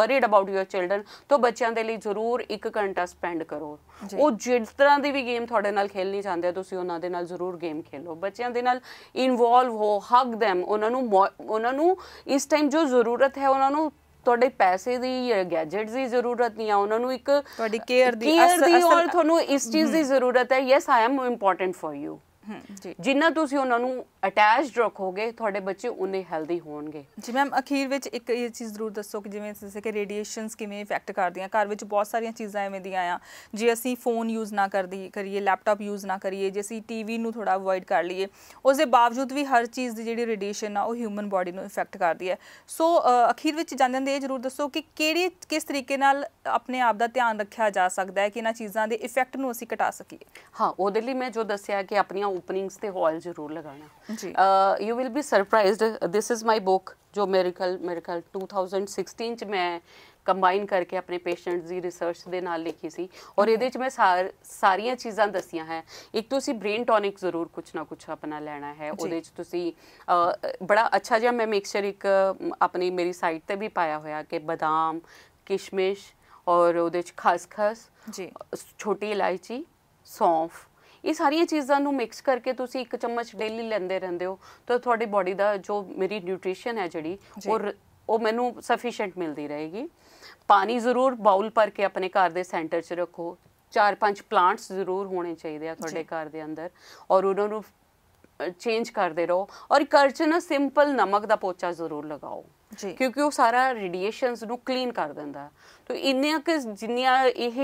worried about your children ਤੋ ਬੱਚਿਆਂ ਦੇ ਲਈ ਜ਼ਰੂਰ 1 ਘੰਟਾ ਸਪੈਂਡ ਕਰੋ ਉਹ ਜਿਸ ਤਰ੍ਹਾਂ ਦੀ ਵੀ ਗੇਮ ਤੁਹਾਡੇ ਨਾਲ ਖੇਲਣੀ ਚਾਹੁੰਦੇ ਆ ਤੁਸੀਂ ਉਹਨਾਂ ਦੇ ਨਾਲ ਜ਼ਰੂਰ ਗੇਮ ਖੇਲੋ ਬੱਚਿਆਂ ਦੇ ਨਾਲ ਇਨਵੋਲਵ ਹੋ ਹੱਗ them ਉਹਨਾਂ ਨੂੰ ਉਹਨਾਂ ਨੂੰ ਇਸ ਟਾਈਮ ਜੋ ਜ਼ਰੂਰਤ ਹੈ ਉਹਨਾਂ ਨੂੰ ਤੁਹਾਡੇ ਪੈਸੇ ਦੀ ਜਾਂ ਗੈਜਟਸ ਦੀ ਜ਼ਰੂਰਤ ਨਹੀਂ ਆ ਉਹਨਾਂ ਨੂੰ ਇੱਕ ਤੁਹਾਡੀ ਕੇਅਰ ਦੀ ਅਸਲ ਤੁਹਾਨੂੰ ਇਸ ਚੀਜ਼ ਦੀ ਜ਼ਰੂਰਤ ਹੈ yes I am important for you ਜਿੰਨਾ ਤੁਸੀਂ ਉਹਨਾਂ ਨੂੰ ਅਟੈਚਡ ਰੱਖੋਗੇ ਤੁਹਾਡੇ ਬੱਚੇ ਉਨੇ ਹੈਲਦੀ ਹੋਣਗੇ ਜੀ ਮੈਮ ਅਖੀਰ ਵਿੱਚ ਇੱਕ ਇਹ ਚੀਜ਼ ਜ਼ਰੂਰ ਦੱਸੋ ਕਿ ਜਿਵੇਂ ਜਿਵੇਂ ਕਿ ਰੇਡੀਏਸ਼ਨਸ ਕਿਵੇਂ ਇਫੈਕਟ ਕਰਦੀਆਂ ਘਰ ਵਿੱਚ ਬਹੁਤ ਸਾਰੀਆਂ ਚੀਜ਼ਾਂ ਐਵੇਂ ਦੀਆਂ ਆ ਜੇ ਅਸੀਂ ਫੋਨ ਯੂਜ਼ ਨਾ ਕਰਦੀ ਕਰੀਏ ਲੈਪਟਾਪ ਯੂਜ਼ ਨਾ ਕਰੀਏ ਜੇ ਅਸੀਂ ਟੀਵੀ ਨੂੰ ਥੋੜਾ ਅਵੋਇਡ ਕਰ ਲਈਏ ਉਸ ਦੇ ਬਾਵਜੂਦ ਵੀ ਹਰ ਚੀਜ਼ ਦੀ ਜਿਹੜੀ ਰੇਡੀਏਸ਼ਨ ਆ ਉਹ ਹਿਊਮਨ ਬਾਡੀ ਨੂੰ ਇਫੈਕਟ ਕਰਦੀ ਹੈ ਸੋ ਅਖੀਰ ਵਿੱਚ ਜਾਣਨ ਦੇ ਇਹ ਜ਼ਰੂਰ ਦੱਸੋ ਕਿ ਕਿਹੜੇ ਕਿਸ ਤਰੀਕੇ ਨਾਲ ਆਪਣੇ ਆਪ ਦਾ ਧਿਆਨ ਰੱਖਿਆ ਜਾ ਸਕਦਾ ਹੈ ਕਿ ਇਹਨਾਂ ਚੀਜ਼ਾਂ ਦੇ ਇਫੈਕਟ ਨੂੰ ਅਸੀਂ ਘਟਾ ਸਕੀਏ ਹਾਂ ਉਹਦੇ ਲਈ ਮੈਂ ਜੋ ਦੱਸਿਆ ਕਿ ਆਪਣੀਆਂ ਓਪਨਿੰਗਸ ਤੇ ਹਾਲ ਜ਼ਰੂਰ ਲਗਾਣਾ ਜੀ you will be surprised this is my book ਜੋ ਮੈਰੀਕਲ ਮੈਰੀਕਲ 2016 ਚ ਮੈਂ ਕੰਬਾਈਨ ਕਰਕੇ ਆਪਣੇ ਪੇਸ਼ੈਂਟਸ ਦੀ ਰਿਸਰਚ ਦੇ ਨਾਲ ਲਿਖੀ ਸੀ ਔਰ ਇਹਦੇ ਵਿੱਚ ਮੈਂ ਸਾਰੀਆਂ ਚੀਜ਼ਾਂ ਦਸੀਆਂ ਹੈ ਇੱਕ ਤੁਸੀਂ ਬ੍ਰੇਨ ਟੋਨਿਕ ਜ਼ਰੂਰ ਕੁਛ ਨਾ ਕੁਛ ਆਪਣਾ ਲੈਣਾ ਹੈ ਉਹਦੇ ਵਿੱਚ ਤੁਸੀਂ ਬੜਾ ਅੱਛਾ ਜਿਹਾ ਮੈਂ ਮਿਕਸਚਰ ਇੱਕ ਆਪਣੀ ਮੇਰੀ ਸਾਈਟ ਤੇ ਵੀ ਪਾਇਆ ਹੋਇਆ ਕਿ ਬਦਾਮ ਕਿਸ਼ਮਿਸ਼ ਔਰ ਉਹਦੇ ਵਿੱਚ ਖਸਖਸ ਜੀ ਛੋਟੀ ਇਲਾਇਚੀ ਸੌਂਫ ਇਹ ਸਾਰੀਆਂ ਚੀਜ਼ਾਂ ਨੂੰ ਮਿਕਸ ਕਰਕੇ ਤੁਸੀਂ ਇੱਕ ਚਮਚ ਡੇਲੀ ਲੈਂਦੇ ਰਹਿੰਦੇ ਹੋ ਤਾਂ ਤੁਹਾਡੀ ਬਾਡੀ ਦਾ ਜੋ ਮੇਰੀ ਨਿਊਟ੍ਰੀਸ਼ਨ ਹੈ ਜਿਹੜੀ ਉਹ ਉਹ ਮੈਨੂੰ ਸਫੀਸ਼ੀਐਂਟ ਮਿਲਦੀ ਰਹੇਗੀ ਪਾਣੀ ਜ਼ਰੂਰ ਬਾਉਲ ਭਰ ਕੇ ਆਪਣੇ ਘਰ ਦੇ ਸੈਂਟਰ 'ਚ ਰੱਖੋ ਚਾਰ ਪੰਜ ਪਲਾਂਟਸ ਜ਼ਰੂਰ ਹੋਣੇ ਚਾਹੀਦੇ ਆ ਤੁਹਾਡੇ ਘਰ ਦੇ ਅੰਦਰ ਔਰ ਉਹਨਾਂ ਨੂੰ ਚੇਂਜ ਕਰਦੇ ਰਹੋ ਔਰ ਘਰ 'ਚ ਨਾ ਸਿੰਪਲ ਨਮਕ ਦਾ ਪੋਚਾ ਜ਼ਰੂਰ ਲਗਾਓ ਕਿਉਂਕਿ ਉਹ ਸਾਰਾ ਰੇਡੀਏਸ਼ਨਸ ਨੂੰ ਕਲੀਨ ਕਰ ਦਿੰਦਾ ਤੋ ਇੰਨੀਆਂ ਕਿ ਜਿੰਨੀਆਂ ਇਹ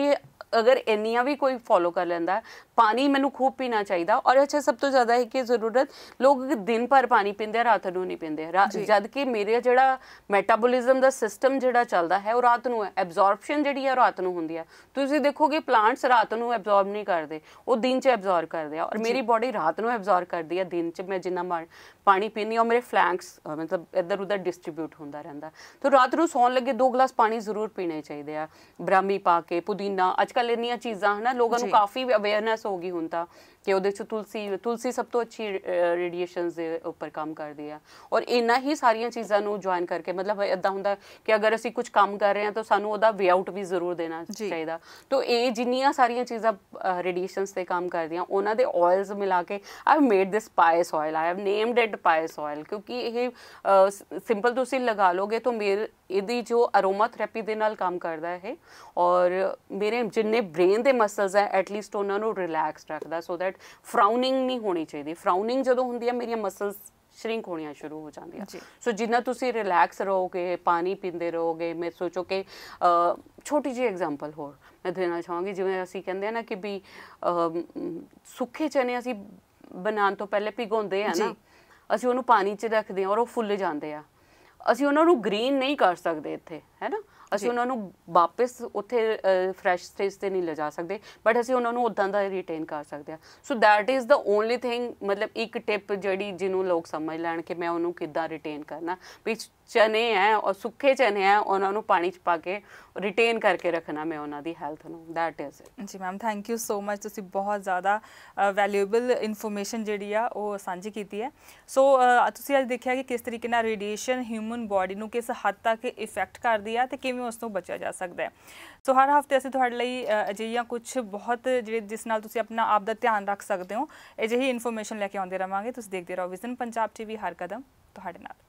ਅਗਰ ਇੰਨੀਆਂ ਵੀ ਕੋਈ ਫੋਲੋ ਕਰ ਲੈਂਦਾ ਪਾਣੀ ਮੈਨੂੰ ਖੂਬ ਪੀਣਾ ਚਾਹੀਦਾ ਔਰ ਅੱਛਾ ਸਭ ਤੋਂ ਜ਼ਿਆਦਾ ਹੈ ਕਿ ਜ਼ਰੂਰਤ ਲੋਕ ਦਿਨ ਭਰ ਪਾਣੀ ਪੀਂਦੇ ਰਾਤ ਨੂੰ ਨਹੀਂ ਪੀਂਦੇ ਜਦ ਕਿ ਮੇਰੇ ਜਿਹੜਾ ਮੈਟਾਬੋਲਿਜ਼ਮ ਦਾ ਸਿਸਟਮ ਜਿਹੜਾ ਚੱਲਦਾ ਹੈ ਉਹ ਰਾਤ ਨੂੰ ਹੈ ਐਬਜ਼ੌਰਪਸ਼ਨ ਜਿਹੜੀ ਹੈ ਰਾਤ ਨੂੰ ਹੁੰਦੀ ਹੈ ਤੁਸੀਂ ਦੇਖੋਗੇ ਪਲਾਂਟਸ ਰਾਤ ਨੂੰ ਐਬਜ਼ਾਰਬ ਨਹੀਂ ਕਰਦੇ ਉਹ ਦਿਨ 'ਚ ਐਬਜ਼ਾਰਬ ਕਰਦੇ ਆ ਔਰ ਮੇਰੀ ਬਾਡੀ ਰਾਤ ਨੂੰ ਐਬਜ਼ਾਰਬ ਕਰਦੀ ਹੈ ਦਿਨ 'ਚ ਮੈਂ ਜਿੰਨਾ ਪਾਣੀ ਪੀਣੀ ਔਰ ਮੇਰੇ ਫਲੈਂਕਸ ਮਤਲਬ ਇੱਧਰ ਉੱਧਰ ਡਿਸਟ੍ਰਿਬਿਊਟ ਹੁੰਦਾ ਰਹਿੰਦਾ ਤਾਂ ਰਾਤ ਨੂੰ ਸੌਣ ਲੱਗੇ ਦੋ ਗਲਾਸ ਪਾਣੀ ਜ਼ਰੂਰ ਪੀਣੇ ਚਾਹੀਦੇ ਆ ਬ੍ਰਾਹਮੀ ਪਾ ਕੇ ਪੁਦੀਨਾ ਅੱਜ ਕੱਲ ਇੰਨੀਆਂ ਚੀਜ਼ਾਂ ਹਨਾ ਲੋਕਾਂ ਨੂੰ ਕਾਫੀ ਅਵੇਅਰਨੈਸ ਹੋ ਗਈ ਹੁਣ ਤਾਂ ਕਿ ਉਹਦੇ ਚ ਤੁਲਸੀ ਤੁਲਸੀ ਸਭ ਤੋਂ ਅੱਛੀ ਰੇਡੀਏਸ਼ਨਸ ਦੇ ਉੱਪਰ ਕੰਮ ਕਰਦੀ ਆ ਔਰ ਇੰਨਾ ਹੀ ਸਾਰੀਆਂ ਚੀਜ਼ਾਂ ਨੂੰ ਜੁਆਇਨ ਕਰਕੇ ਮਤਲਬ ਇਦਾਂ ਹੁੰਦਾ ਕਿ ਅਗਰ ਅਸੀਂ ਕੁਝ ਕੰਮ ਕਰ ਰਹੇ ਹਾਂ ਤਾਂ ਸਾਨੂੰ ਉਹਦਾ ਵੇ ਆਊਟ ਵੀ ਜ਼ਰੂਰ ਦੇਣਾ ਚਾਹੀਦਾ ਤੋਂ ਇਹ ਜਿੰਨੀਆਂ ਸਾਰੀਆਂ ਚੀਜ਼ਾਂ ਰੇਡੀਏਸ਼ਨਸ ਤੇ ਕੰਮ ਕਰਦੀਆਂ ਉਹਨਾਂ ਦੇ ਆਇਲਸ ਮਿਲਾ ਕੇ I made this pious oil I have named it pious oil ਕਿਉਂਕਿ ਇਹ ਸਿੰਪਲ ਤੁਸੀਂ ਲਗਾ ਲੋਗੇ ਤਾਂ ਮੇਰ ਇਹਦੀ ਜੋ ਅਰੋਮਾ ਥੈਰੇਪੀ ਦੇ ਨਾਲ ਕੰਮ ਕਰਦਾ ਹੈ ਔਰ ਮੇਰੇ ਜਿੰਨੇ ਬ੍ਰੇਨ ਦੇ ਮਸਲਸ ਹੈ ਐਟ ਲੀਸਟ ਉਹਨਾਂ ਨੂੰ ਰਿਲੈਕਸ ਰੱਖਦਾ ਸੋ ਥੈਟ ਫਰਾਊਨਿੰਗ ਨਹੀਂ ਹੋਣੀ ਚਾਹੀਦੀ ਫਰਾਊਨਿੰਗ ਜਦੋਂ ਹੁੰਦੀ ਹੈ ਮੇਰੀਆਂ ਮਸਲਸ ਸ਼੍ਰਿੰਕ ਹੋਣੀਆਂ ਸ਼ੁਰੂ ਹੋ ਜਾਂਦੀਆਂ ਸੋ ਜਿੰਨਾ ਤੁਸੀਂ ਰਿਲੈਕਸ ਰਹੋਗੇ ਪਾਣੀ ਪੀਂਦੇ ਰਹੋਗੇ ਮੈਂ ਸੋਚੋ ਕਿ ਛੋਟੀ ਜਿਹੀ ਐਗਜ਼ਾਮਪਲ ਹੋਰ ਮੈਂ ਦੇਣਾ ਚਾਹਾਂਗੀ ਜਿਵੇਂ ਅਸੀਂ ਕਹਿੰਦੇ ਆ ਨਾ ਕਿ ਵੀ ਸੁੱਕੇ ਚਨੇ ਅਸੀਂ ਬਣਾਉਣ ਤੋਂ ਪਹਿਲੇ ਭਿਗੋਂਦੇ ਆ ਨਾ ਅਸੀਂ ਉਹਨੂੰ ਪਾਣੀ 'ਚ ਰੱਖਦੇ ਆ ਔਰ ਉਹ ਫੁੱਲ ਜਾਂਦੇ ਆ ਅਸੀਂ ਉਹਨਾਂ ਨੂੰ ਗ੍ਰੀਨ ਨਹੀਂ ਕਰ ਸਕਦੇ ਇੱਥੇ ਹੈਨਾ ਅਸੀਂ ਉਹਨਾਂ ਨੂੰ ਵਾਪਸ ਉੱਥੇ ਫਰੈਸ਼ ਸਟੇਜ ਤੇ ਨਹੀਂ ਲਿਜਾ ਸਕਦੇ ਬਟ ਅਸੀਂ ਉਹਨਾਂ ਨੂੰ ਉਦਾਂ ਦਾ ਰਿਟੇਨ ਕਰ ਸਕਦੇ ਆ so that is the only thing ਮਤਲਬ ਇੱਕ ਟਿਪ ਜਿਹੜੀ ਜਿਹਨੂੰ ਲੋਕ ਸਮਝ ਲੈਣ ਕਿ ਮੈਂ ਉਹਨੂੰ ਕਿੱਦਾਂ ਰਿਟੇਨ ਕਰਨਾ ਵੀ ਚਨੇ ਹੈ ਔਰ ਸੁੱਕੇ ਚਨੇ ਹੈ ਉਹਨਾਂ ਨੂੰ ਪਾਣੀ 'ਚ ਪਾ ਕੇ ਰਿਟੇਨ ਕਰਕੇ ਰੱਖਣਾ ਮੈਂ ਉਹਨਾਂ ਦੀ ਹੈਲਥ ਨੂੰ ਥੈਟ ਇਜ਼ ਜੀ ma'am thank you so much ਤੁਸੀਂ ਬਹੁਤ ਜ਼ਿਆਦਾ ਵੈਲਿਊਏਬਲ ਇਨਫੋਰਮੇਸ਼ਨ ਜਿਹੜੀ ਆ ਉਹ ਸਾਂਝੀ ਕੀਤੀ ਹੈ ਸੋ ਤੁਸੀਂ ਅੱਜ ਦੇਖਿਆ ਕਿ ਕਿਸ ਤਰੀਕੇ ਨਾਲ ਰੇਡੀਏਸ਼ਨ ਹਿਊਮਨ ਬਾਡੀ ਨੂੰ ਕਿਸ ਹੱਦ ਤੱਕ ਇਫੈਕਟ ਕਰਦੀ ਆ ਤੇ ਕਿਵੇਂ ਉਸ ਤੋਂ ਬਚਿਆ ਜਾ ਸਕਦਾ ਹੈ ਸੋ ਹਰ ਹਫਤੇ ਅਸੀਂ ਤੁਹਾਡੇ ਲਈ ਅਜਿਹੀਆਂ ਕੁਝ ਬਹੁਤ ਜਿਹੜੇ ਜਿਸ ਨਾਲ ਤੁਸੀਂ ਆਪਣਾ ਆਪ ਦਾ ਧਿਆਨ ਰੱਖ ਸਕਦੇ ਹੋ ਅਜਿਹੀ ਇਨਫੋਰਮੇਸ਼ਨ ਲੈ ਕੇ ਆਉਂਦੇ ਰਵਾਂਗੇ ਤੁਸੀਂ ਦੇਖਦੇ ਰਹੋ ਵਿਜ਼ਨ ਪੰਜਾਬ ਟੀਵੀ ਹਰ ਕਦਮ ਤੁਹਾਡੇ ਨਾਲ